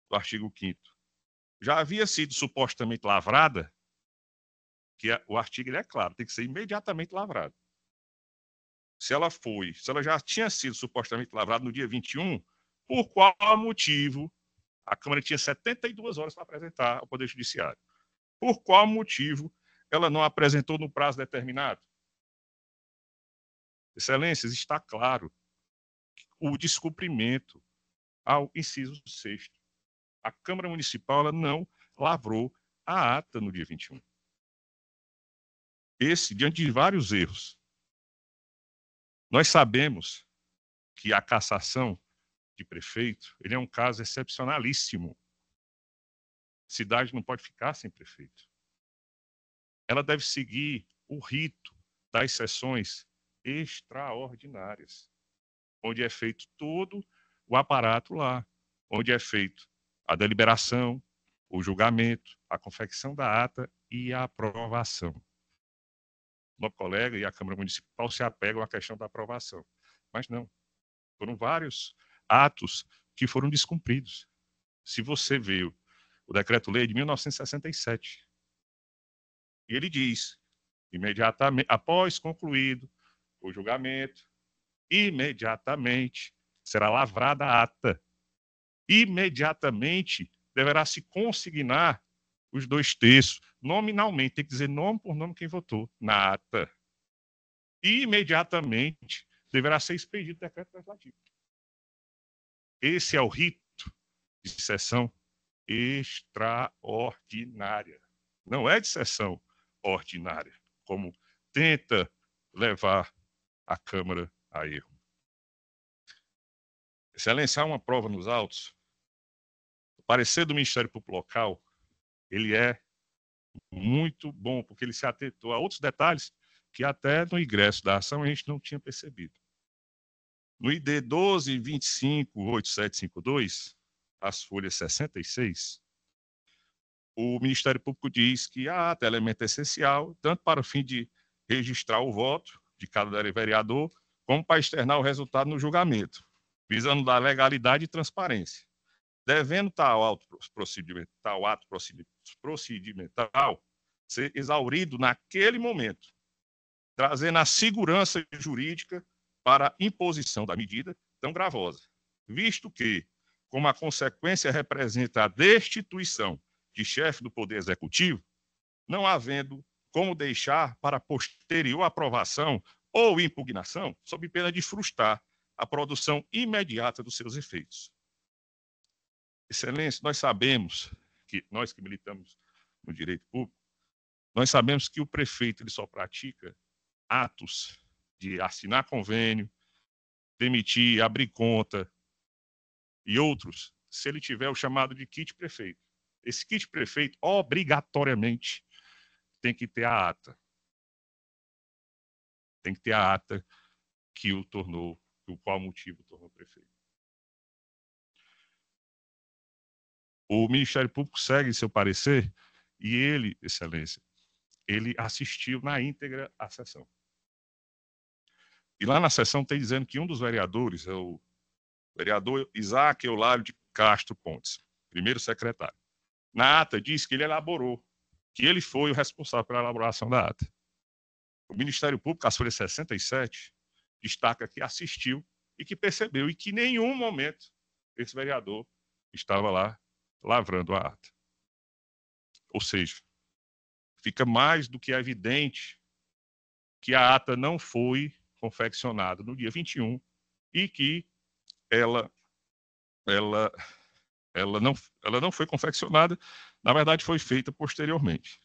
do artigo 5 já havia sido supostamente lavrada, que é, o artigo é claro, tem que ser imediatamente lavrado. Se ela foi, se ela já tinha sido supostamente lavrada no dia 21, por qual motivo a Câmara tinha 72 horas para apresentar ao Poder Judiciário? Por qual motivo ela não apresentou no prazo determinado? Excelências, está claro o descumprimento ao inciso 6. A Câmara Municipal não lavrou a ata no dia 21. Esse, diante de vários erros. Nós sabemos que a cassação de prefeito ele é um caso excepcionalíssimo. Cidade não pode ficar sem prefeito. Ela deve seguir o rito das sessões extraordinárias, onde é feito todo o aparato lá, onde é feito a deliberação, o julgamento, a confecção da ata e a aprovação. Meu colega e a Câmara Municipal se apegam à questão da aprovação, mas não. Foram vários atos que foram descumpridos. Se você veio o decreto-lei de 1967. E ele diz: imediatamente, após concluído o julgamento, imediatamente será lavrada a ata. Imediatamente deverá se consignar os dois terços, nominalmente, tem que dizer nome por nome quem votou na ata. imediatamente deverá ser expedido o decreto legislativo. Esse é o rito de sessão extraordinária. Não é de sessão ordinária, como tenta levar a Câmara a erro. Excelência, há uma prova nos autos. O parecer do Ministério Público Local, ele é muito bom, porque ele se atentou a outros detalhes que até no ingresso da ação a gente não tinha percebido. No ID 12258752, as folhas 66, o Ministério Público diz que a elemento é essencial, tanto para o fim de registrar o voto de cada vereador, como para externar o resultado no julgamento, visando dar legalidade e transparência. Devendo tal, tal ato procedimental ser exaurido naquele momento, trazendo a segurança jurídica para a imposição da medida tão gravosa, visto que como a consequência representa a destituição de chefe do Poder Executivo, não havendo como deixar para posterior aprovação ou impugnação, sob pena de frustrar a produção imediata dos seus efeitos. Excelência, nós sabemos que nós que militamos no direito público, nós sabemos que o prefeito ele só pratica atos de assinar convênio, demitir, abrir conta, e outros, se ele tiver o chamado de kit prefeito. Esse kit prefeito, obrigatoriamente, tem que ter a ata. Tem que ter a ata que o tornou, o qual motivo tornou prefeito. O Ministério Público segue seu parecer e ele, Excelência, ele assistiu na íntegra a sessão. E lá na sessão tem dizendo que um dos vereadores, é o vereador Isaac Eulálio de Castro Pontes, primeiro secretário. Na ata diz que ele elaborou, que ele foi o responsável pela elaboração da ata. O Ministério Público, a folha 67, destaca que assistiu e que percebeu e que em nenhum momento esse vereador estava lá lavrando a ata. Ou seja, fica mais do que evidente que a ata não foi confeccionada no dia 21 e que ela, ela, ela, não, ela não foi confeccionada, na verdade, foi feita posteriormente.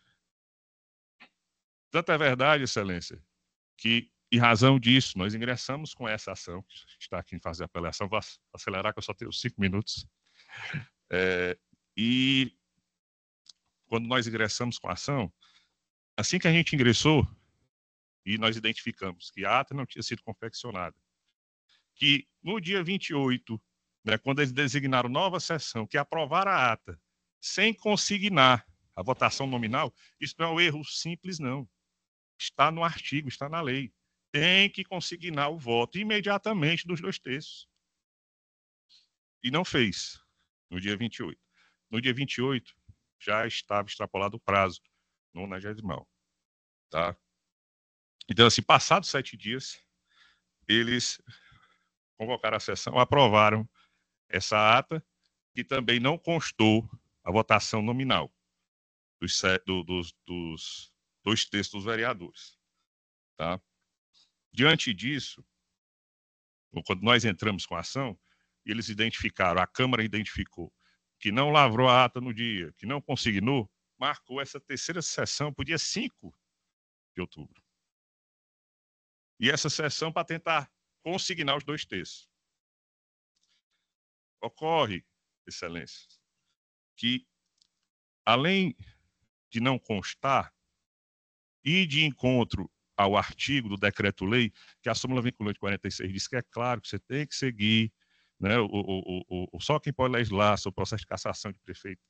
Tanto é verdade, Excelência, que, em razão disso, nós ingressamos com essa ação, que está aqui em fazer a apelação, vou acelerar que eu só tenho cinco minutos, é, e quando nós ingressamos com a ação, assim que a gente ingressou e nós identificamos que a ata não tinha sido confeccionada que no dia 28, né, quando eles designaram nova sessão, que aprovaram a ata sem consignar a votação nominal, isso não é um erro simples, não. Está no artigo, está na lei. Tem que consignar o voto imediatamente dos dois terços. E não fez no dia 28. No dia 28, já estava extrapolado o prazo no nagesimal, tá? Então, assim, passados sete dias, eles convocaram a sessão, aprovaram essa ata, que também não constou a votação nominal dos, do, dos, dos dois textos dos vereadores. Tá? Diante disso, quando nós entramos com a ação, eles identificaram, a Câmara identificou que não lavrou a ata no dia, que não consignou, marcou essa terceira sessão para o dia 5 de outubro. E essa sessão para tentar consignar os dois terços. Ocorre, Excelência, que além de não constar e de encontro ao artigo do decreto-lei, que a súmula vinculante 46 diz que é claro que você tem que seguir, né, o, o, o, só quem pode legislar sobre o processo de cassação de prefeito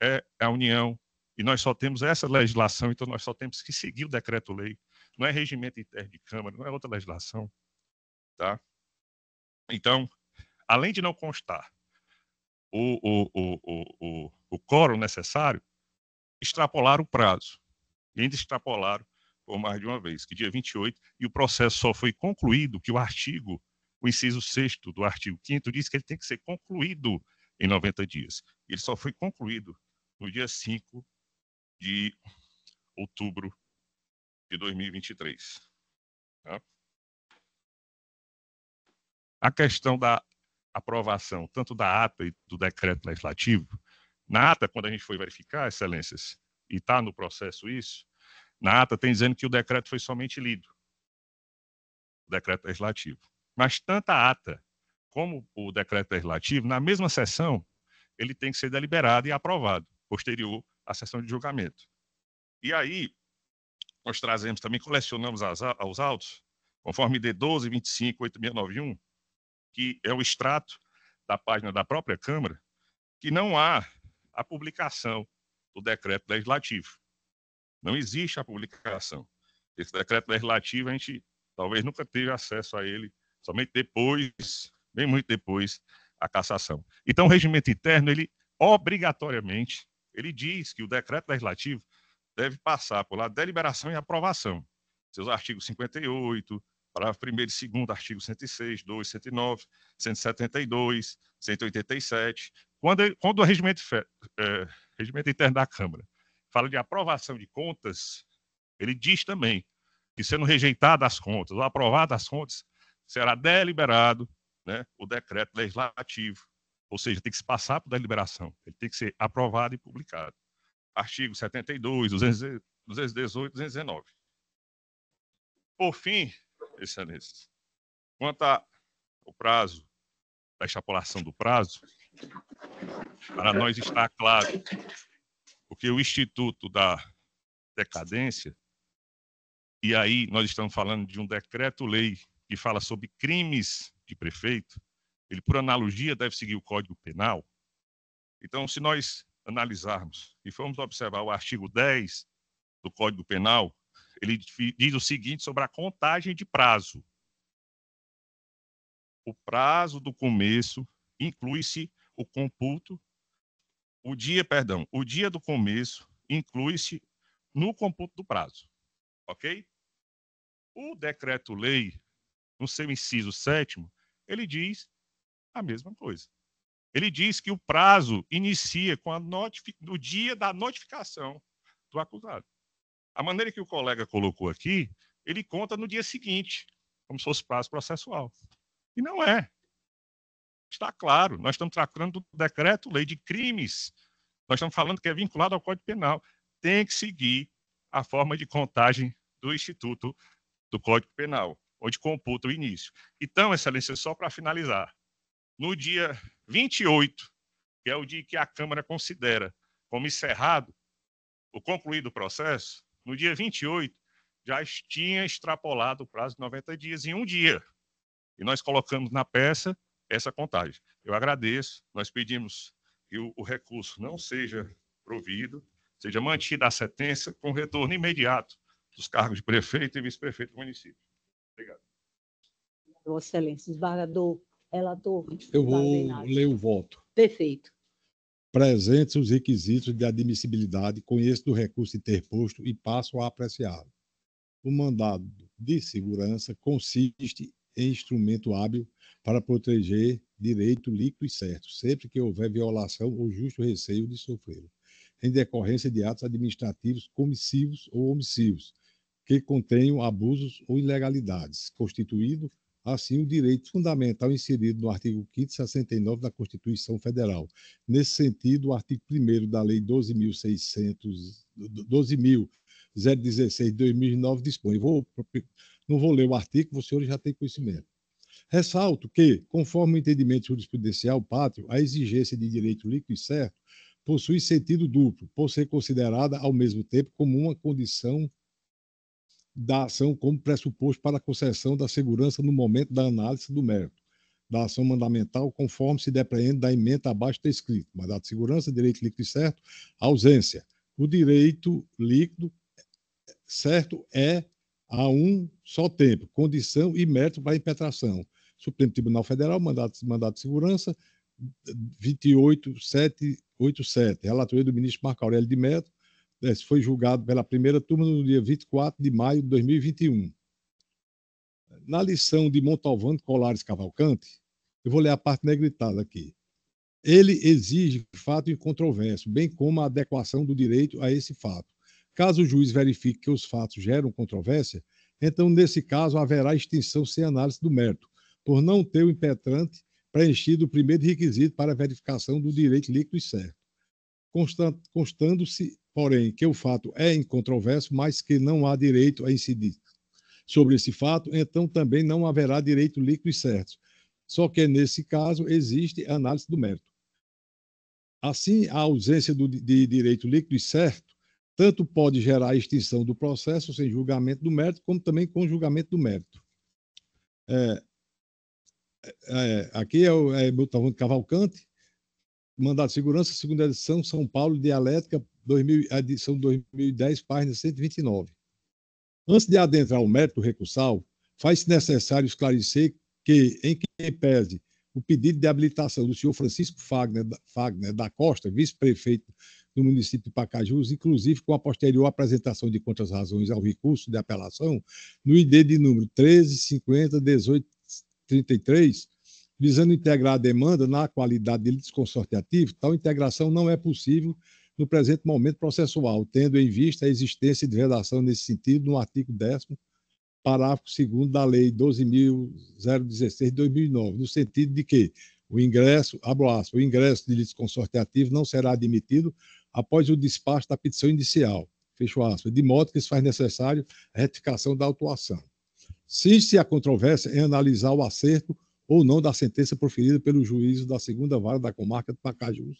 é a União, e nós só temos essa legislação, então nós só temos que seguir o decreto-lei, não é regimento interno de Câmara, não é outra legislação. Tá? Então, além de não constar o, o, o, o, o, o quórum necessário, extrapolaram o prazo. E ainda extrapolaram por mais de uma vez, que dia 28, e o processo só foi concluído, que o artigo, o inciso 6 do artigo 5 diz que ele tem que ser concluído em 90 dias. Ele só foi concluído no dia 5 de outubro de 2023. Tá? a questão da aprovação, tanto da ata e do decreto legislativo. Na ata, quando a gente foi verificar, excelências, e está no processo isso, na ata tem dizendo que o decreto foi somente lido, o decreto legislativo. Mas tanto a ata como o decreto legislativo, na mesma sessão, ele tem que ser deliberado e aprovado, posterior à sessão de julgamento. E aí, nós trazemos também, colecionamos as, aos autos, conforme D12, 25, 8691, que é o extrato da página da própria Câmara, que não há a publicação do decreto legislativo. Não existe a publicação. Esse decreto legislativo a gente talvez nunca teve acesso a ele, somente depois, bem muito depois, a cassação. Então, o regimento interno, ele obrigatoriamente, ele diz que o decreto legislativo deve passar por lá deliberação e aprovação. Seus artigos 58, Parágrafo 1 e 2 artigo 106, 2, 109, 172, 187. Quando, quando o regimento, é, regimento interno da Câmara fala de aprovação de contas, ele diz também que sendo rejeitadas as contas ou aprovadas as contas, será deliberado né, o decreto legislativo. Ou seja, tem que se passar por deliberação. Ele tem que ser aprovado e publicado. Artigo 72, 218, 219. Por fim, Excelências. Quanto ao prazo, da extrapolação do prazo, para nós está claro, porque o Instituto da Decadência, e aí nós estamos falando de um decreto-lei que fala sobre crimes de prefeito, ele, por analogia, deve seguir o Código Penal. Então, se nós analisarmos e formos observar o artigo 10 do Código Penal, ele diz o seguinte sobre a contagem de prazo. O prazo do começo inclui-se o computo, o dia, perdão, o dia do começo inclui-se no computo do prazo. OK? O decreto-lei, no seu inciso sétimo, ele diz a mesma coisa. Ele diz que o prazo inicia com a notific... no dia da notificação do acusado. A maneira que o colega colocou aqui, ele conta no dia seguinte, como se fosse prazo processual. E não é. Está claro, nós estamos tratando do decreto-lei de crimes. Nós estamos falando que é vinculado ao Código Penal. Tem que seguir a forma de contagem do Instituto do Código Penal, onde computa o início. Então, Excelência, só para finalizar, no dia 28, que é o dia que a Câmara considera como encerrado o concluído processo, no dia 28, já tinha extrapolado o prazo de 90 dias em um dia. E nós colocamos na peça essa contagem. Eu agradeço, nós pedimos que o, o recurso não seja provido, seja mantida a sentença com retorno imediato dos cargos de prefeito e vice-prefeito do município. Obrigado. Vossa Excelência, desembargador, relator. Eu vou ler o voto. Perfeito presentes os requisitos de admissibilidade, conheço do recurso interposto e passo a apreciá-lo. O mandado de segurança consiste em instrumento hábil para proteger direito líquido e certo, sempre que houver violação ou justo receio de sofrê-lo, em decorrência de atos administrativos comissivos ou omissivos, que contenham abusos ou ilegalidades, constituído assim o direito fundamental inserido no artigo 569 da Constituição Federal. Nesse sentido, o artigo 1 da Lei 12.600, 12.016 de 2009 dispõe. Vou, não vou ler o artigo, os senhores já têm conhecimento. Ressalto que, conforme o entendimento jurisprudencial pátrio, a exigência de direito líquido e certo possui sentido duplo, por ser considerada ao mesmo tempo como uma condição da ação como pressuposto para a concessão da segurança no momento da análise do mérito da ação mandamental, conforme se depreende da emenda abaixo descrita. mandato de segurança, direito líquido e certo, ausência. O direito líquido certo é a um só tempo, condição e mérito para impetração. Supremo Tribunal Federal, mandato mandato de segurança, 28787, relatoria do ministro Marco Aurélio de Mello, é, foi julgado pela primeira turma no dia 24 de maio de 2021. Na lição de Montalvano Colares Cavalcante, eu vou ler a parte negritada aqui. Ele exige fato incontroverso, bem como a adequação do direito a esse fato. Caso o juiz verifique que os fatos geram controvérsia, então, nesse caso, haverá extinção sem análise do mérito, por não ter o impetrante preenchido o primeiro requisito para a verificação do direito líquido e certo, constando-se porém, que o fato é incontroverso, mas que não há direito a incidir sobre esse fato, então também não haverá direito líquido e certo. Só que, nesse caso, existe análise do mérito. Assim, a ausência do, de direito líquido e certo tanto pode gerar a extinção do processo sem julgamento do mérito, como também com julgamento do mérito. É, é, é aqui é o é, meu Cavalcante, mandado de Segurança, segunda edição, São Paulo, Dialética, 2000, edição 2010, página 129. Antes de adentrar o mérito recursal, faz-se necessário esclarecer que, em que pese o pedido de habilitação do senhor Francisco Fagner, Fagner da Costa, vice-prefeito do município de Pacajus, inclusive com a posterior apresentação de contas razões ao recurso de apelação, no ID de número 1833, visando integrar a demanda na qualidade de litisconsortiativo, tal integração não é possível no presente momento processual, tendo em vista a existência de redação nesse sentido no artigo 10 parágrafo 2 da Lei 12.016 de 2009, no sentido de que o ingresso, abro aspas, o ingresso de litisconsortiativo não será admitido após o despacho da petição inicial, fecho aspas, de modo que se faz necessário a retificação da autuação. Se se a controvérsia em analisar o acerto ou não da sentença proferida pelo juízo da segunda vara da comarca de Pacajus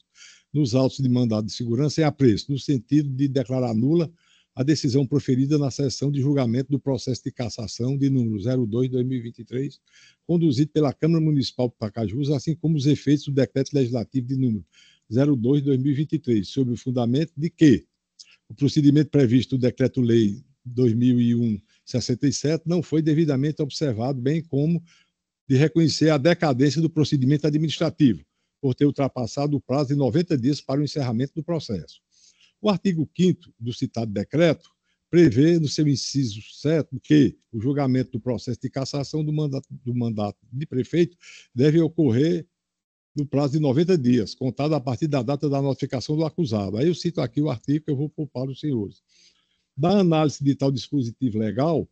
nos autos de mandado de segurança e apreço, no sentido de declarar nula a decisão proferida na sessão de julgamento do processo de cassação de número 02-2023, conduzido pela Câmara Municipal de Pacajus, assim como os efeitos do decreto legislativo de número 02-2023, sob o fundamento de que o procedimento previsto no Decreto-Lei 2001-67 não foi devidamente observado, bem como de reconhecer a decadência do procedimento administrativo, por ter ultrapassado o prazo de 90 dias para o encerramento do processo. O artigo 5 do citado decreto prevê, no seu inciso 7, que o julgamento do processo de cassação do mandato, do mandato de prefeito deve ocorrer no prazo de 90 dias, contado a partir da data da notificação do acusado. Aí eu cito aqui o artigo que eu vou poupar os senhores. Da análise de tal dispositivo legal,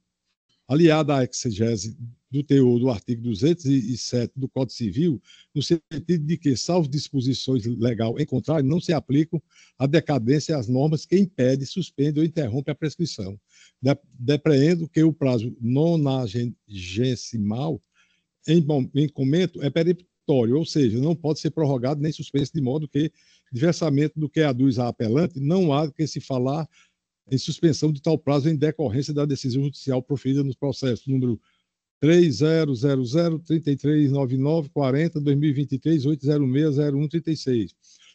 aliada à exegese do teor do artigo 207 do Código Civil, no sentido de que, salvo disposições legal em contrário, não se aplicam à decadência as normas que impede, suspende ou interrompe a prescrição. Depreendo que o prazo nonagesimal em, em comento é peremptório, ou seja, não pode ser prorrogado nem suspenso de modo que, diversamente do que aduz a apelante, não há que se falar em suspensão de tal prazo em decorrência da decisão judicial proferida no processo número 3000 2023 806 0136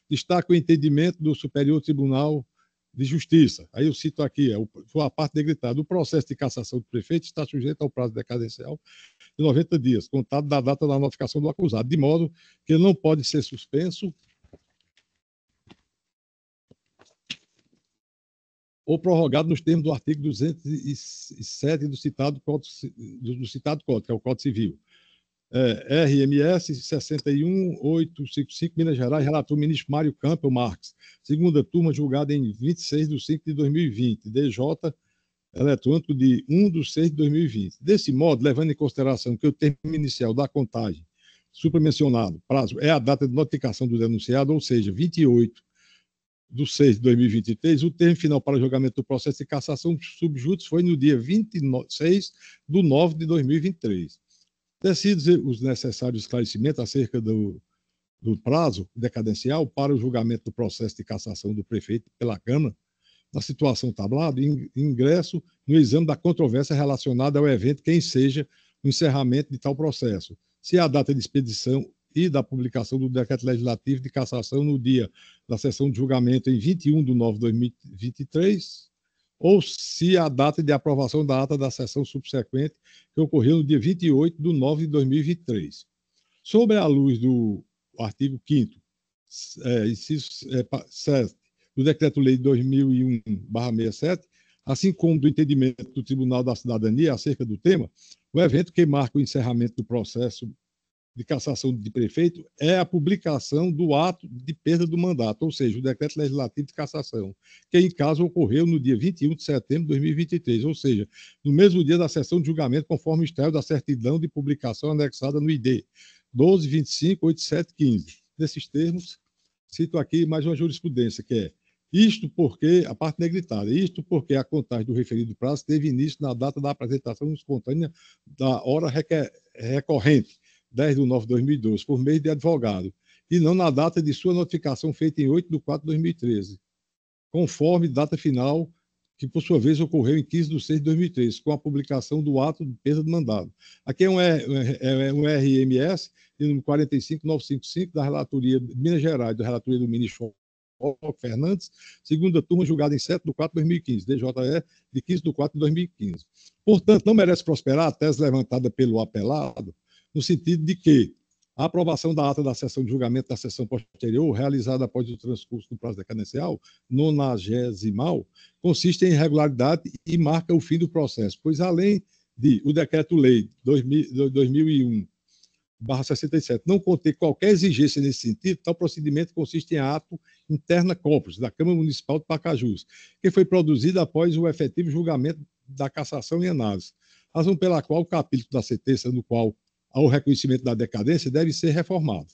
Destaca o entendimento do Superior Tribunal de Justiça. Aí eu cito aqui, é a parte degritada. O processo de cassação do prefeito está sujeito ao prazo decadencial de 90 dias, contado da data da notificação do acusado, de modo que não pode ser suspenso ou prorrogado nos termos do artigo 207 do citado Código, do, citado código que é o Código Civil. É, RMS 61855, Minas Gerais, relator ministro Mário Campo Marques. Segunda turma, julgada em 26 de 5 de 2020, DJ eletrônico de 1 de 6 de 2020. Desse modo, levando em consideração que o termo inicial da contagem mencionado prazo é a data de notificação do denunciado, ou seja, 28 do 6 de 2023, o termo final para o julgamento do processo de cassação subjuntos foi no dia 26 de 9 de 2023. Decididos os necessários esclarecimentos acerca do, do prazo decadencial para o julgamento do processo de cassação do prefeito pela Câmara, na situação tablada, ingresso no exame da controvérsia relacionada ao evento, quem seja o encerramento de tal processo, se a data de expedição e da publicação do decreto legislativo de cassação no dia da sessão de julgamento em 21 de nove de 2023, ou se a data de aprovação da ata da sessão subsequente, que ocorreu no dia 28 de nove de 2023. Sobre a luz do artigo 5 é, inciso 7, é, do Decreto-Lei 2001-67, assim como do entendimento do Tribunal da Cidadania acerca do tema, o evento que marca o encerramento do processo de cassação de prefeito é a publicação do ato de perda do mandato, ou seja, o decreto legislativo de cassação, que em caso ocorreu no dia 21 de setembro de 2023, ou seja, no mesmo dia da sessão de julgamento, conforme o da certidão de publicação anexada no ID 12258715. Nesses termos, cito aqui mais uma jurisprudência que é isto porque, a parte negritada, isto porque a contagem do referido prazo teve início na data da apresentação espontânea da hora recorrente, 10 de 9 de 2012, por meio de advogado, e não na data de sua notificação feita em 8 de 4 de 2013, conforme data final que, por sua vez, ocorreu em 15 de 6 de 2013, com a publicação do ato de perda de mandado. Aqui é um, é, é um RMS, de número 45955, da Relatoria de Minas Gerais, da Relatoria do Ministro Fernandes, segunda turma julgada em 7 de 4 de 2015, DJE de 15 de 4 de 2015. Portanto, não merece prosperar a tese levantada pelo apelado, no sentido de que a aprovação da ata da sessão de julgamento da sessão posterior, realizada após o transcurso do prazo decadencial, nonagesimal, consiste em irregularidade e marca o fim do processo, pois além de o Decreto-Lei 2001 barra 67, não conter qualquer exigência nesse sentido, tal procedimento consiste em ato interna corpus da Câmara Municipal de Pacajus, que foi produzido após o efetivo julgamento da cassação e análise, razão pela qual o capítulo da sentença no qual ao reconhecimento da decadência deve ser reformado.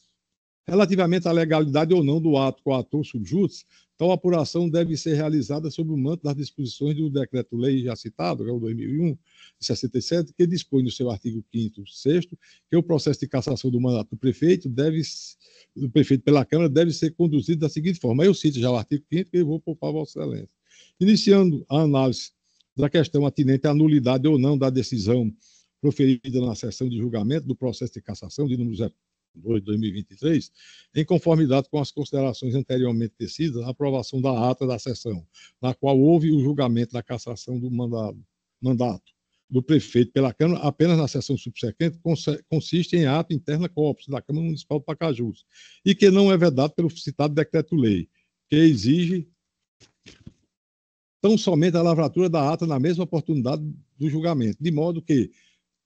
Relativamente à legalidade ou não do ato com ator subjúdice, tal apuração deve ser realizada sob o manto das disposições do decreto-lei já citado, que é o 2001, de 67, que dispõe no seu artigo 5 6 que o processo de cassação do mandato do prefeito deve do prefeito pela Câmara deve ser conduzido da seguinte forma. Eu cito já o artigo 5 que eu vou poupar Vossa Excelência. Iniciando a análise da questão atinente à nulidade ou não da decisão proferida na sessão de julgamento do processo de cassação de número 02 de 2023, em conformidade com as considerações anteriormente tecidas, a aprovação da ata da sessão, na qual houve o julgamento da cassação do mandado, mandato do prefeito pela Câmara apenas na sessão subsequente consiste em ato interna corpus da Câmara Municipal de Pacajus e que não é vedado pelo citado decreto-lei, que exige tão somente a lavratura da ata na mesma oportunidade do julgamento, de modo que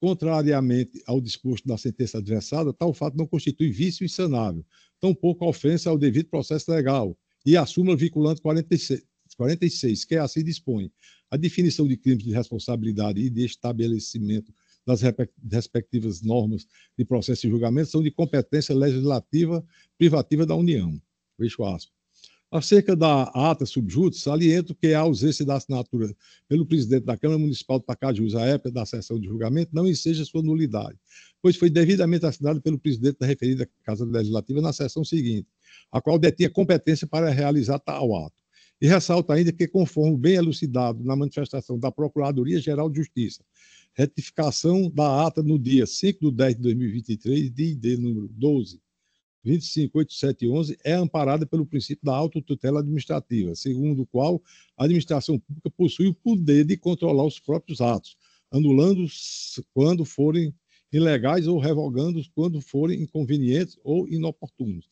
Contrariamente ao disposto da sentença adversada, tal fato não constitui vício insanável, tampouco ofensa ao devido processo legal e a súmula vinculante 46, 46, que assim dispõe. A definição de crimes de responsabilidade e de estabelecimento das respectivas normas de processo e julgamento são de competência legislativa privativa da União. Fecho aspas. Acerca da ata subjúdice, saliento que a ausência da assinatura pelo presidente da Câmara Municipal de Pacajus à época da sessão de julgamento não enseja sua nulidade, pois foi devidamente assinada pelo presidente da referida Casa Legislativa na sessão seguinte, a qual detinha competência para realizar tal ato. E ressalta ainda que, conforme bem elucidado na manifestação da Procuradoria-Geral de Justiça, retificação da ata no dia 5 de 10 de 2023, de ID número 12, 25.8711 é amparada pelo princípio da autotutela administrativa, segundo o qual a administração pública possui o poder de controlar os próprios atos, anulando os quando forem ilegais ou revogando-os quando forem inconvenientes ou inoportunos.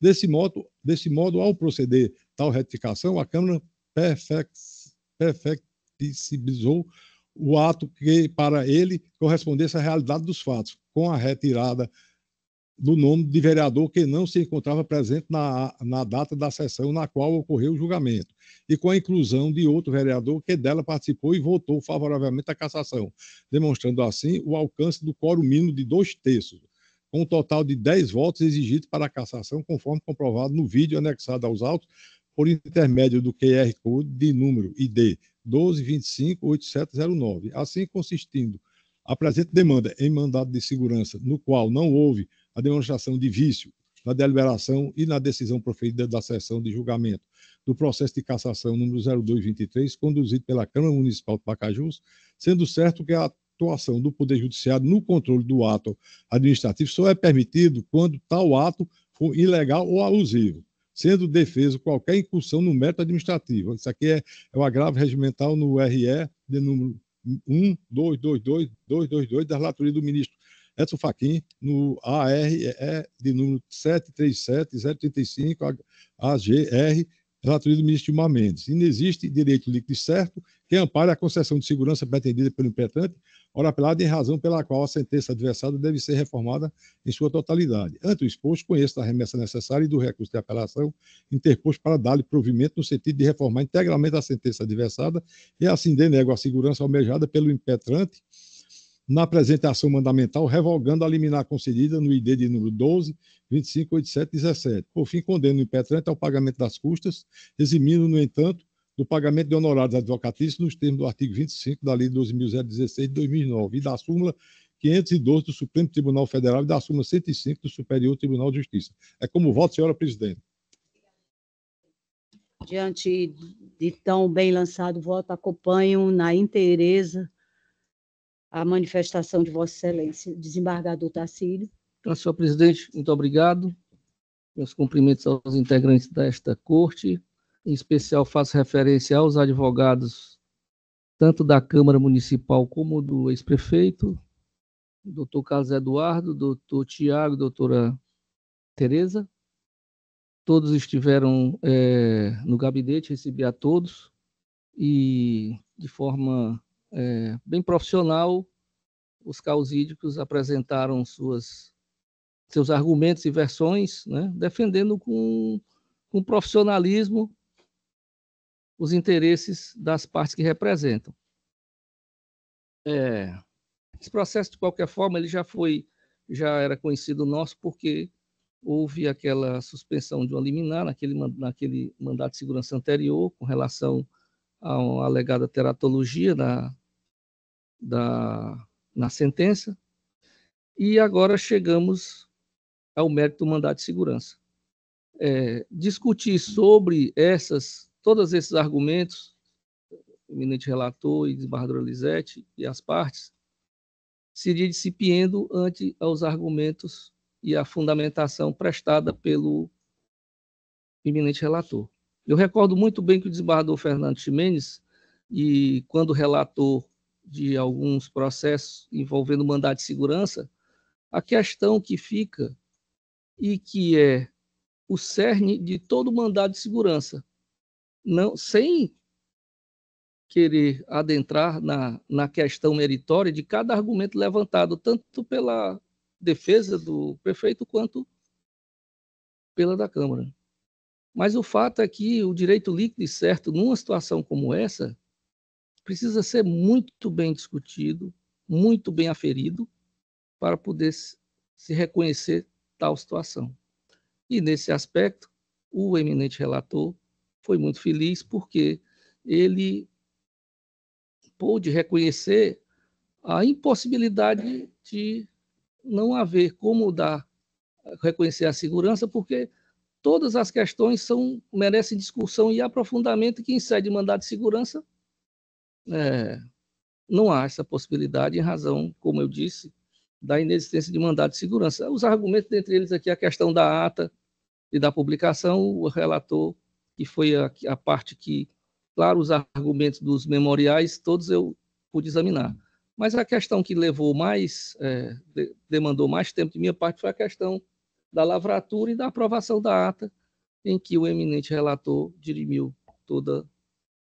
Desse modo, desse modo, ao proceder tal retificação, a Câmara perfectibilizou o ato que, para ele, correspondesse à realidade dos fatos, com a retirada do nome de vereador que não se encontrava presente na, na data da sessão na qual ocorreu o julgamento, e com a inclusão de outro vereador que dela participou e votou favoravelmente à cassação, demonstrando assim o alcance do quórum mínimo de dois terços, com um total de dez votos exigidos para a cassação, conforme comprovado no vídeo anexado aos autos, por intermédio do QR Code de número ID 12258709, assim consistindo a presente demanda em mandado de segurança, no qual não houve a demonstração de vício na deliberação e na decisão proferida da sessão de julgamento do processo de cassação número 0223, conduzido pela Câmara Municipal de Pacajus, sendo certo que a atuação do Poder Judiciário no controle do ato administrativo só é permitido quando tal ato for ilegal ou abusivo, sendo defeso qualquer incursão no mérito administrativo. Isso aqui é, é o agravo regimental no RE de número 1, 222 da relatoria do ministro Edson Fachin, no ARE é de número 737-035-AGR, relatoria do ministro Gilmar Mendes. Inexiste direito líquido certo que ampare é a concessão de segurança pretendida pelo impetrante, ora apelada em razão pela qual a sentença adversada deve ser reformada em sua totalidade. Ante o exposto, conheço da remessa necessária e do recurso de apelação interposto para dar-lhe provimento no sentido de reformar integralmente a sentença adversada e assim denego a segurança almejada pelo impetrante na apresentação mandamental, revogando a liminar concedida no ID de número 12, 25, 87, 17. Por fim, condena o impetrante ao pagamento das custas, eximindo, no entanto, do pagamento de honorários advocatícios nos termos do artigo 25 da Lei 12.016 de 2009 e da súmula 512 do Supremo Tribunal Federal e da súmula 105 do Superior Tribunal de Justiça. É como voto, senhora presidente. Diante de tão bem lançado voto, acompanho na inteireza a manifestação de Vossa Excelência, desembargador Tarcílio. Então, ah, senhor presidente, muito obrigado. Meus cumprimentos aos integrantes desta corte. Em especial, faço referência aos advogados, tanto da Câmara Municipal como do ex-prefeito, doutor Carlos Eduardo, doutor Tiago, doutora Tereza. Todos estiveram é, no gabinete, recebi a todos e de forma é, bem profissional, os causídicos apresentaram suas, seus argumentos e versões, né, defendendo com, com profissionalismo os interesses das partes que representam. É, esse processo, de qualquer forma, ele já foi, já era conhecido nosso porque houve aquela suspensão de uma liminar naquele, naquele mandato de segurança anterior com relação a uma alegada teratologia da, da, na sentença. E agora chegamos ao mérito do mandado de segurança. É, discutir sobre essas, todos esses argumentos, o eminente relator e desembargador Lisete e as partes, seria discipiendo ante aos argumentos e a fundamentação prestada pelo eminente relator. Eu recordo muito bem que o desembargador Fernando Ximenes, e quando relator de alguns processos envolvendo mandado de segurança, a questão que fica e que é o cerne de todo mandado de segurança, não sem querer adentrar na, na questão meritória de cada argumento levantado, tanto pela defesa do prefeito quanto pela da Câmara. Mas o fato é que o direito líquido e certo, numa situação como essa, precisa ser muito bem discutido, muito bem aferido, para poder se reconhecer tal situação. E nesse aspecto, o eminente relator foi muito feliz porque ele pôde reconhecer a impossibilidade de não haver como dar reconhecer a segurança, porque todas as questões são merecem discussão e aprofundamento que em sede de mandado de segurança é, não há essa possibilidade em razão, como eu disse, da inexistência de mandado de segurança. Os argumentos, dentre eles aqui, a questão da ata e da publicação, o relator, que foi a, a parte que, claro, os argumentos dos memoriais, todos eu pude examinar. Mas a questão que levou mais, é, demandou mais tempo de minha parte foi a questão da lavratura e da aprovação da ata, em que o eminente relator dirimiu todas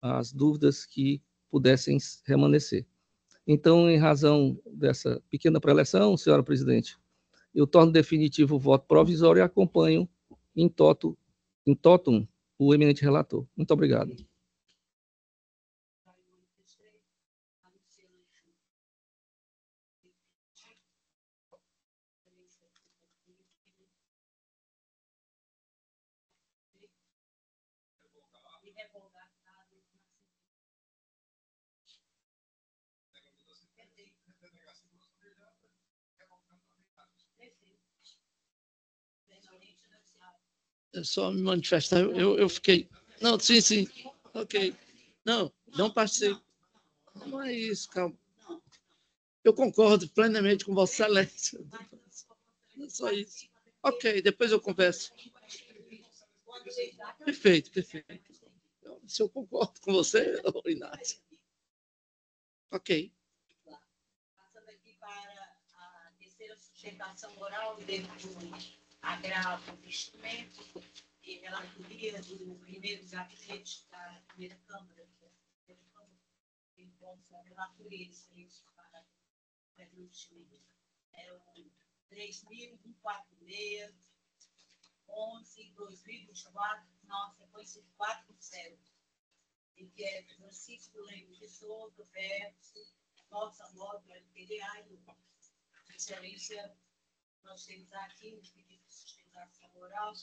as dúvidas que pudessem remanescer. Então, em razão dessa pequena preleção, senhora presidente, eu torno definitivo o voto provisório e acompanho em toto, totum o eminente relator. Muito obrigado. só me manifestar. Eu, eu fiquei, não, sim, sim, ok. Não, não passei. Não é isso, calma. Eu concordo plenamente com Vossa Excelência. Não é só isso. Ok, depois eu converso. Perfeito, perfeito. Então, se eu concordo com você, Inácio. Ok. Passando aqui para a terceira sustentação oral dentro do agrava o investimento, ela relatoria do primeiro gabinete da primeira Câmara, que é a primeira Câmara, então, a relatoria excelente para o investimento. É o 3.146, 11, 2024, nossa, foi esse 4.0, E que é Francisco Leme de Souza, verso, nossa nova LPDA e o Excelência, nós temos aqui um pedido sustentação oral,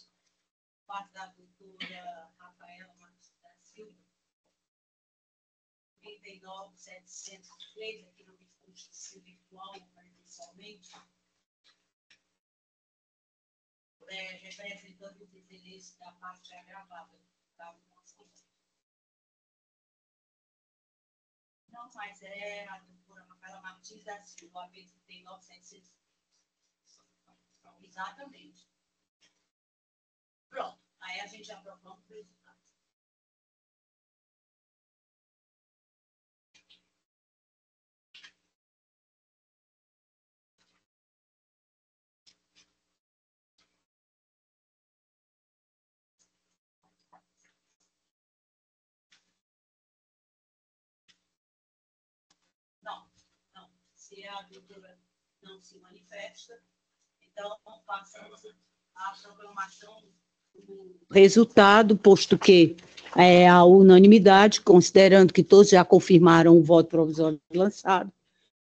parte da cultura Rafael Martins da Silva, 39703, aqui no discurso virtual, principalmente, é, representando os interesses da parte agravada da Não, mas é a doutora Rafaela Martins da Silva, a 39703. Exatamente. Pronto. Aí a gente já propõe o resultado. Não, não. Se a doutora não se manifesta, então, a do resultado, posto que é, a unanimidade, considerando que todos já confirmaram o voto provisório lançado,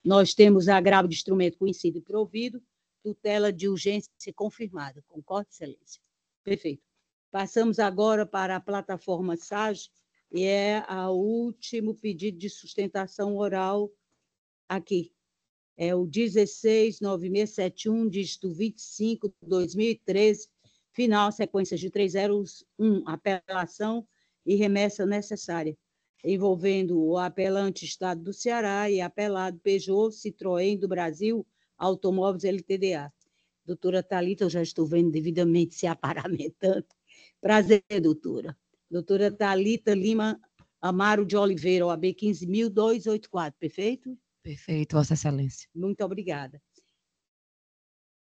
nós temos agravo de instrumento conhecido e provido, tutela de urgência confirmada. Concordo, excelência? Perfeito. Passamos agora para a plataforma SAGE, e é o último pedido de sustentação oral aqui é o 169671, dígito 25, 2013, final, sequência de 301, apelação e remessa necessária, envolvendo o apelante Estado do Ceará e apelado Peugeot Citroën do Brasil, Automóveis LTDA. Doutora Talita, eu já estou vendo devidamente se aparamentando. Prazer, doutora. Doutora Talita Lima Amaro de Oliveira, OAB 15.284, perfeito? Perfeito, Vossa Excelência. Muito obrigada.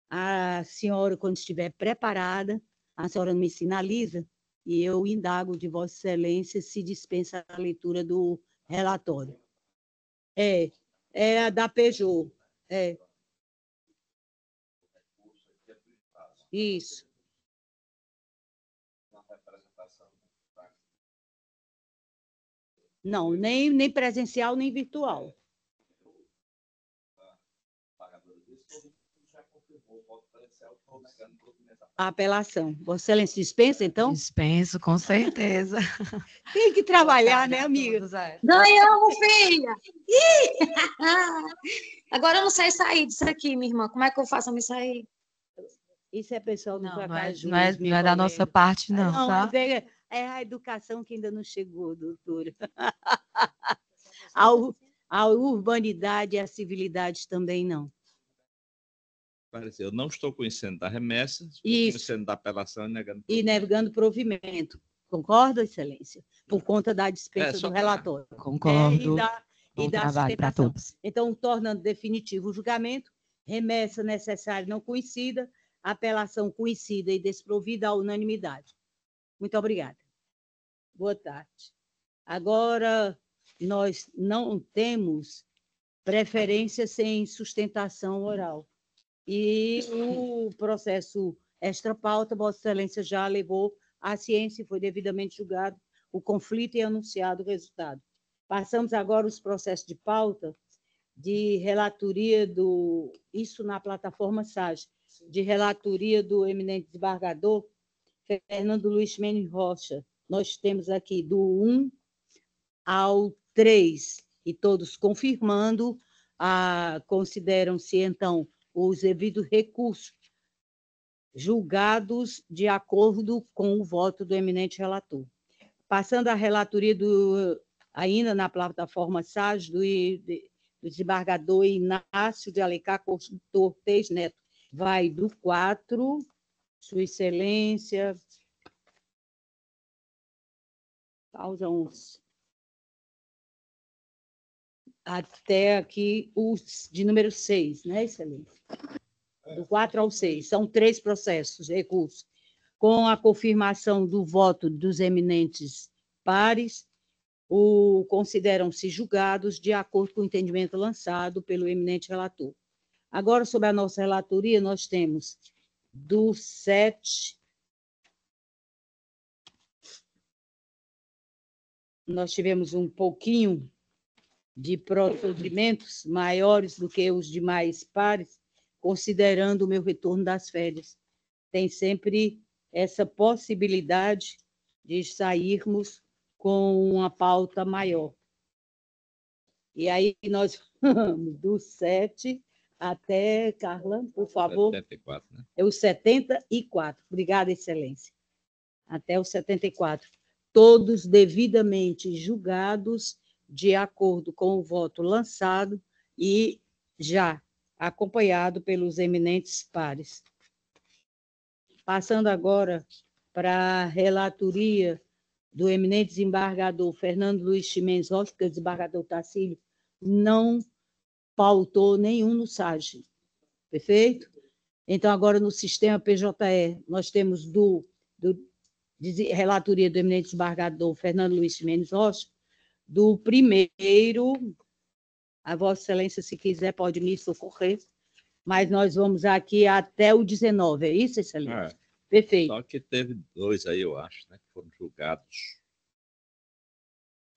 A senhora, quando estiver preparada, a senhora me sinaliza e eu indago de Vossa Excelência se dispensa a leitura do relatório. É, é a da Peugeot. É. Isso. Não, nem, nem presencial, nem virtual. A apelação. Vossa Excelência dispensa, então? Dispenso, com certeza. Tem que trabalhar, né, amiga? É. Ganhamos, filha! Ih! Agora eu não sei sair disso aqui, minha irmã. Como é que eu faço para me sair? Isso é pessoal do não, Tracaju. Não, é, não, é, não é da nossa parte, não, não tá? É, é, a educação que ainda não chegou, doutora. a, a urbanidade e a civilidade também não. Eu não estou conhecendo da remessa, estou Isso. conhecendo da apelação e negando. E negando provimento. Concorda, Excelência? Por conta da dispensa é, do relatório. Ah, concordo. É, e da, e da trabalho para todos. Então, tornando definitivo o julgamento, remessa necessária não conhecida, apelação conhecida e desprovida à unanimidade. Muito obrigada. Boa tarde. Agora, nós não temos preferência sem sustentação oral. E o processo extra-pauta, Vossa Excelência já levou à ciência e foi devidamente julgado o conflito e anunciado o resultado. Passamos agora os processos de pauta de relatoria do. Isso na plataforma SAGE, de relatoria do eminente desembargador Fernando Luiz Mendes Rocha. Nós temos aqui do 1 ao 3, e todos confirmando, a... Ah, consideram-se então os devidos recursos, julgados de acordo com o voto do eminente relator. Passando à relatoria do, ainda na plataforma SAGE, do, do desembargador Inácio de Alencar, consultor Teis Neto, vai do 4, Sua Excelência, pausa 11 até aqui os de número 6, né, excelência? Do 4 ao 6, são três processos, recursos, com a confirmação do voto dos eminentes pares, o consideram-se julgados de acordo com o entendimento lançado pelo eminente relator. Agora, sobre a nossa relatoria, nós temos do 7 nós tivemos um pouquinho de procedimentos maiores do que os demais pares, considerando o meu retorno das férias. Tem sempre essa possibilidade de sairmos com uma pauta maior. E aí nós vamos do 7 até, Carla, por favor. 74, né? É o 74. Obrigada, Excelência. Até o 74. Todos devidamente julgados de acordo com o voto lançado e já acompanhado pelos eminentes pares. Passando agora para a relatoria do eminente desembargador Fernando Luiz Chimenez Rocha, que o desembargador Tarcílio não pautou nenhum no SAGE. Perfeito? Então, agora no sistema PJE, nós temos do, do de relatoria do eminente desembargador Fernando Luiz Chimenez Rocha, do primeiro. A Vossa Excelência, se quiser, pode me socorrer, mas nós vamos aqui até o 19, é isso, Excelência? É. Perfeito. Só que teve dois aí, eu acho, né, que foram julgados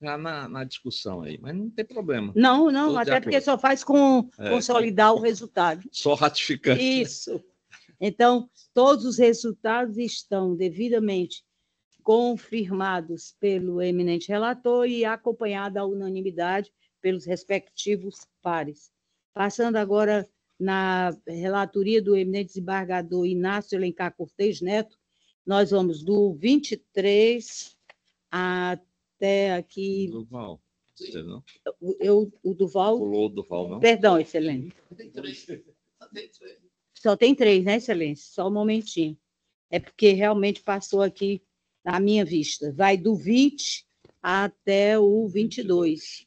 já tá na, na, discussão aí, mas não tem problema. Não, não, Todos até porque só faz com é, consolidar o resultado. Só ratificando. Isso. Então, todos os resultados estão devidamente confirmados pelo eminente relator e acompanhada à unanimidade pelos respectivos pares. Passando agora na relatoria do eminente desembargador Inácio Elencar Cortez Neto, nós vamos do 23 até aqui. Duval, Eu, o Duval. Pulou o Duval, não? Perdão, excelente. Só tem três. Só tem três, né, excelência? Só um momentinho. É porque realmente passou aqui à minha vista, vai do 20 até o 22.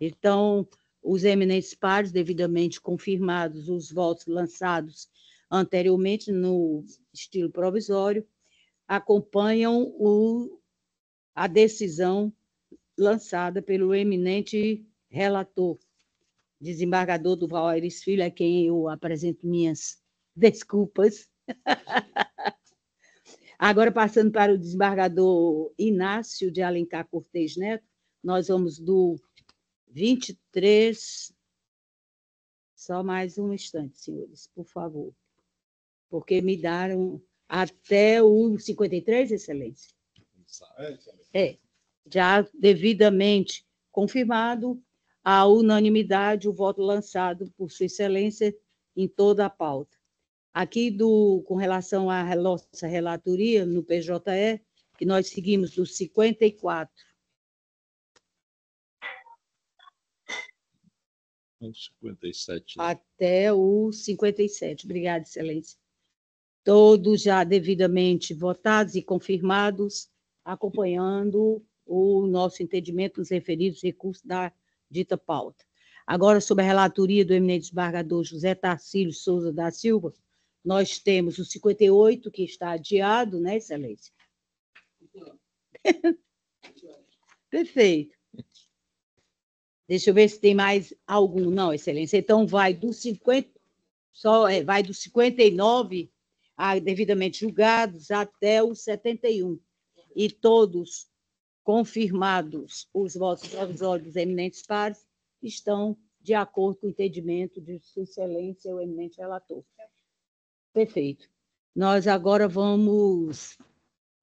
Então, os eminentes pares, devidamente confirmados os votos lançados anteriormente no estilo provisório, acompanham o, a decisão lançada pelo eminente relator, desembargador do Valores Filho, a quem eu apresento minhas desculpas. Agora, passando para o desembargador Inácio de Alencar Cortez Neto, nós vamos do 23. Só mais um instante, senhores, por favor. Porque me deram até o 53, Excelência. É, já devidamente confirmado a unanimidade, o voto lançado por Sua Excelência em toda a pauta. Aqui, do, com relação à nossa relatoria no PJE, que nós seguimos do 54. 57. Né? Até o 57. Obrigada, Excelência. Todos já devidamente votados e confirmados, acompanhando o nosso entendimento nos referidos recursos da dita pauta. Agora, sobre a relatoria do eminente desembargador José Tarcílio Souza da Silva, nós temos o 58, que está adiado, né, Excelência? Perfeito. Deixa eu ver se tem mais algum. Não, Excelência. Então, vai do 50, só, é, vai do 59 a ah, devidamente julgados até o 71. E todos confirmados os votos provisórios eminentes pares estão de acordo com o entendimento de Sua Excelência, o eminente relator. Perfeito. Nós agora vamos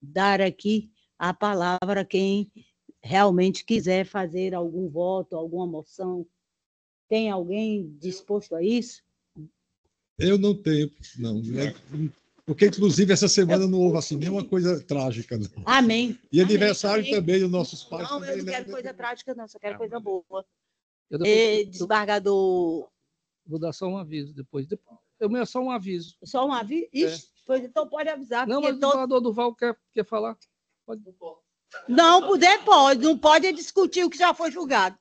dar aqui a palavra a quem realmente quiser fazer algum voto, alguma moção. Tem alguém disposto a isso? Eu não tenho, não. Porque, inclusive, essa semana não houve assim nenhuma coisa trágica. Não. Amém. E aniversário Amém. também dos nossos pais. Não, também, eu não né? quero coisa trágica, não, só quero Amém. coisa boa. Eu é, Desbargador. Vou dar só um aviso depois. depois eu mesmo, só um aviso. Só um aviso? É. Ixi, é. pois então pode avisar. Não, mas o todo... senador Duval quer, quer falar? Pode. Não, poder pode. Não pode discutir o que já foi julgado.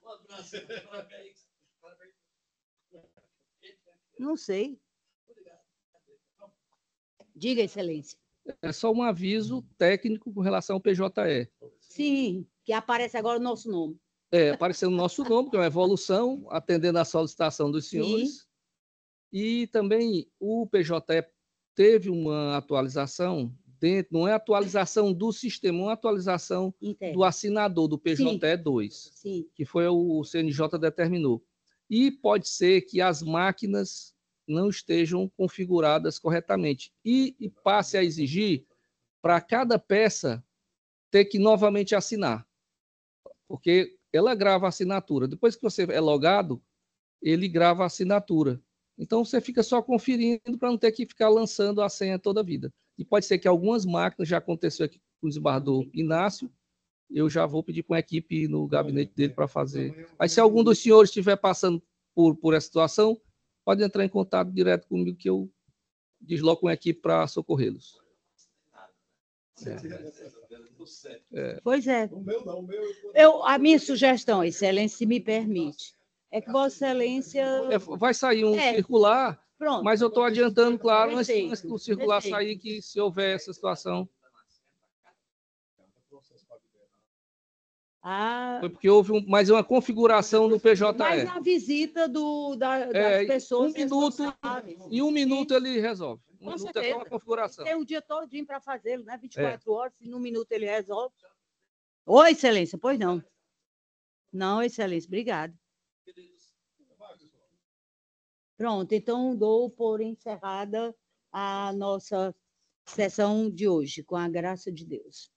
Não sei. Diga, excelência. É só um aviso técnico com relação ao PJE. Sim, que aparece agora o nosso nome. É, apareceu o nosso nome, que é uma evolução, atendendo à solicitação dos senhores. Sim. E também o PJE teve uma atualização dentro, não é atualização do sistema, é uma atualização Interno. do assinador do PJE 2, que foi o, o CNJ determinou. E pode ser que as máquinas não estejam configuradas corretamente e, e passe a exigir para cada peça ter que novamente assinar, porque ela grava a assinatura. Depois que você é logado, ele grava a assinatura. Então você fica só conferindo para não ter que ficar lançando a senha toda a vida. E pode ser que algumas máquinas já aconteceu aqui com o desembargador Inácio. Eu já vou pedir com a equipe no gabinete dele para fazer. Aí se algum dos senhores estiver passando por, por essa situação, pode entrar em contato direto comigo que eu desloco uma equipe para socorrê-los. É. É. Pois é. O meu não, o meu... Eu, a minha sugestão, excelência, se me permite, é que Vossa Excelência. É, vai sair um é. circular, Pronto. mas eu estou adiantando, claro, mas antes do circular perfeito. sair, que se houver essa situação. Ah, Foi porque houve um, mais uma configuração no PJE. Mas a visita do, da, das é, pessoas. Um minuto, em um minuto ele resolve. Um Com minuto certeza. é só uma configuração. Tem o um dia todinho para fazê-lo, né? 24 é. horas, e num minuto ele resolve. Oi, excelência, pois não. Não, excelência, obrigado. Pronto, então dou por encerrada a nossa sessão de hoje, com a graça de Deus.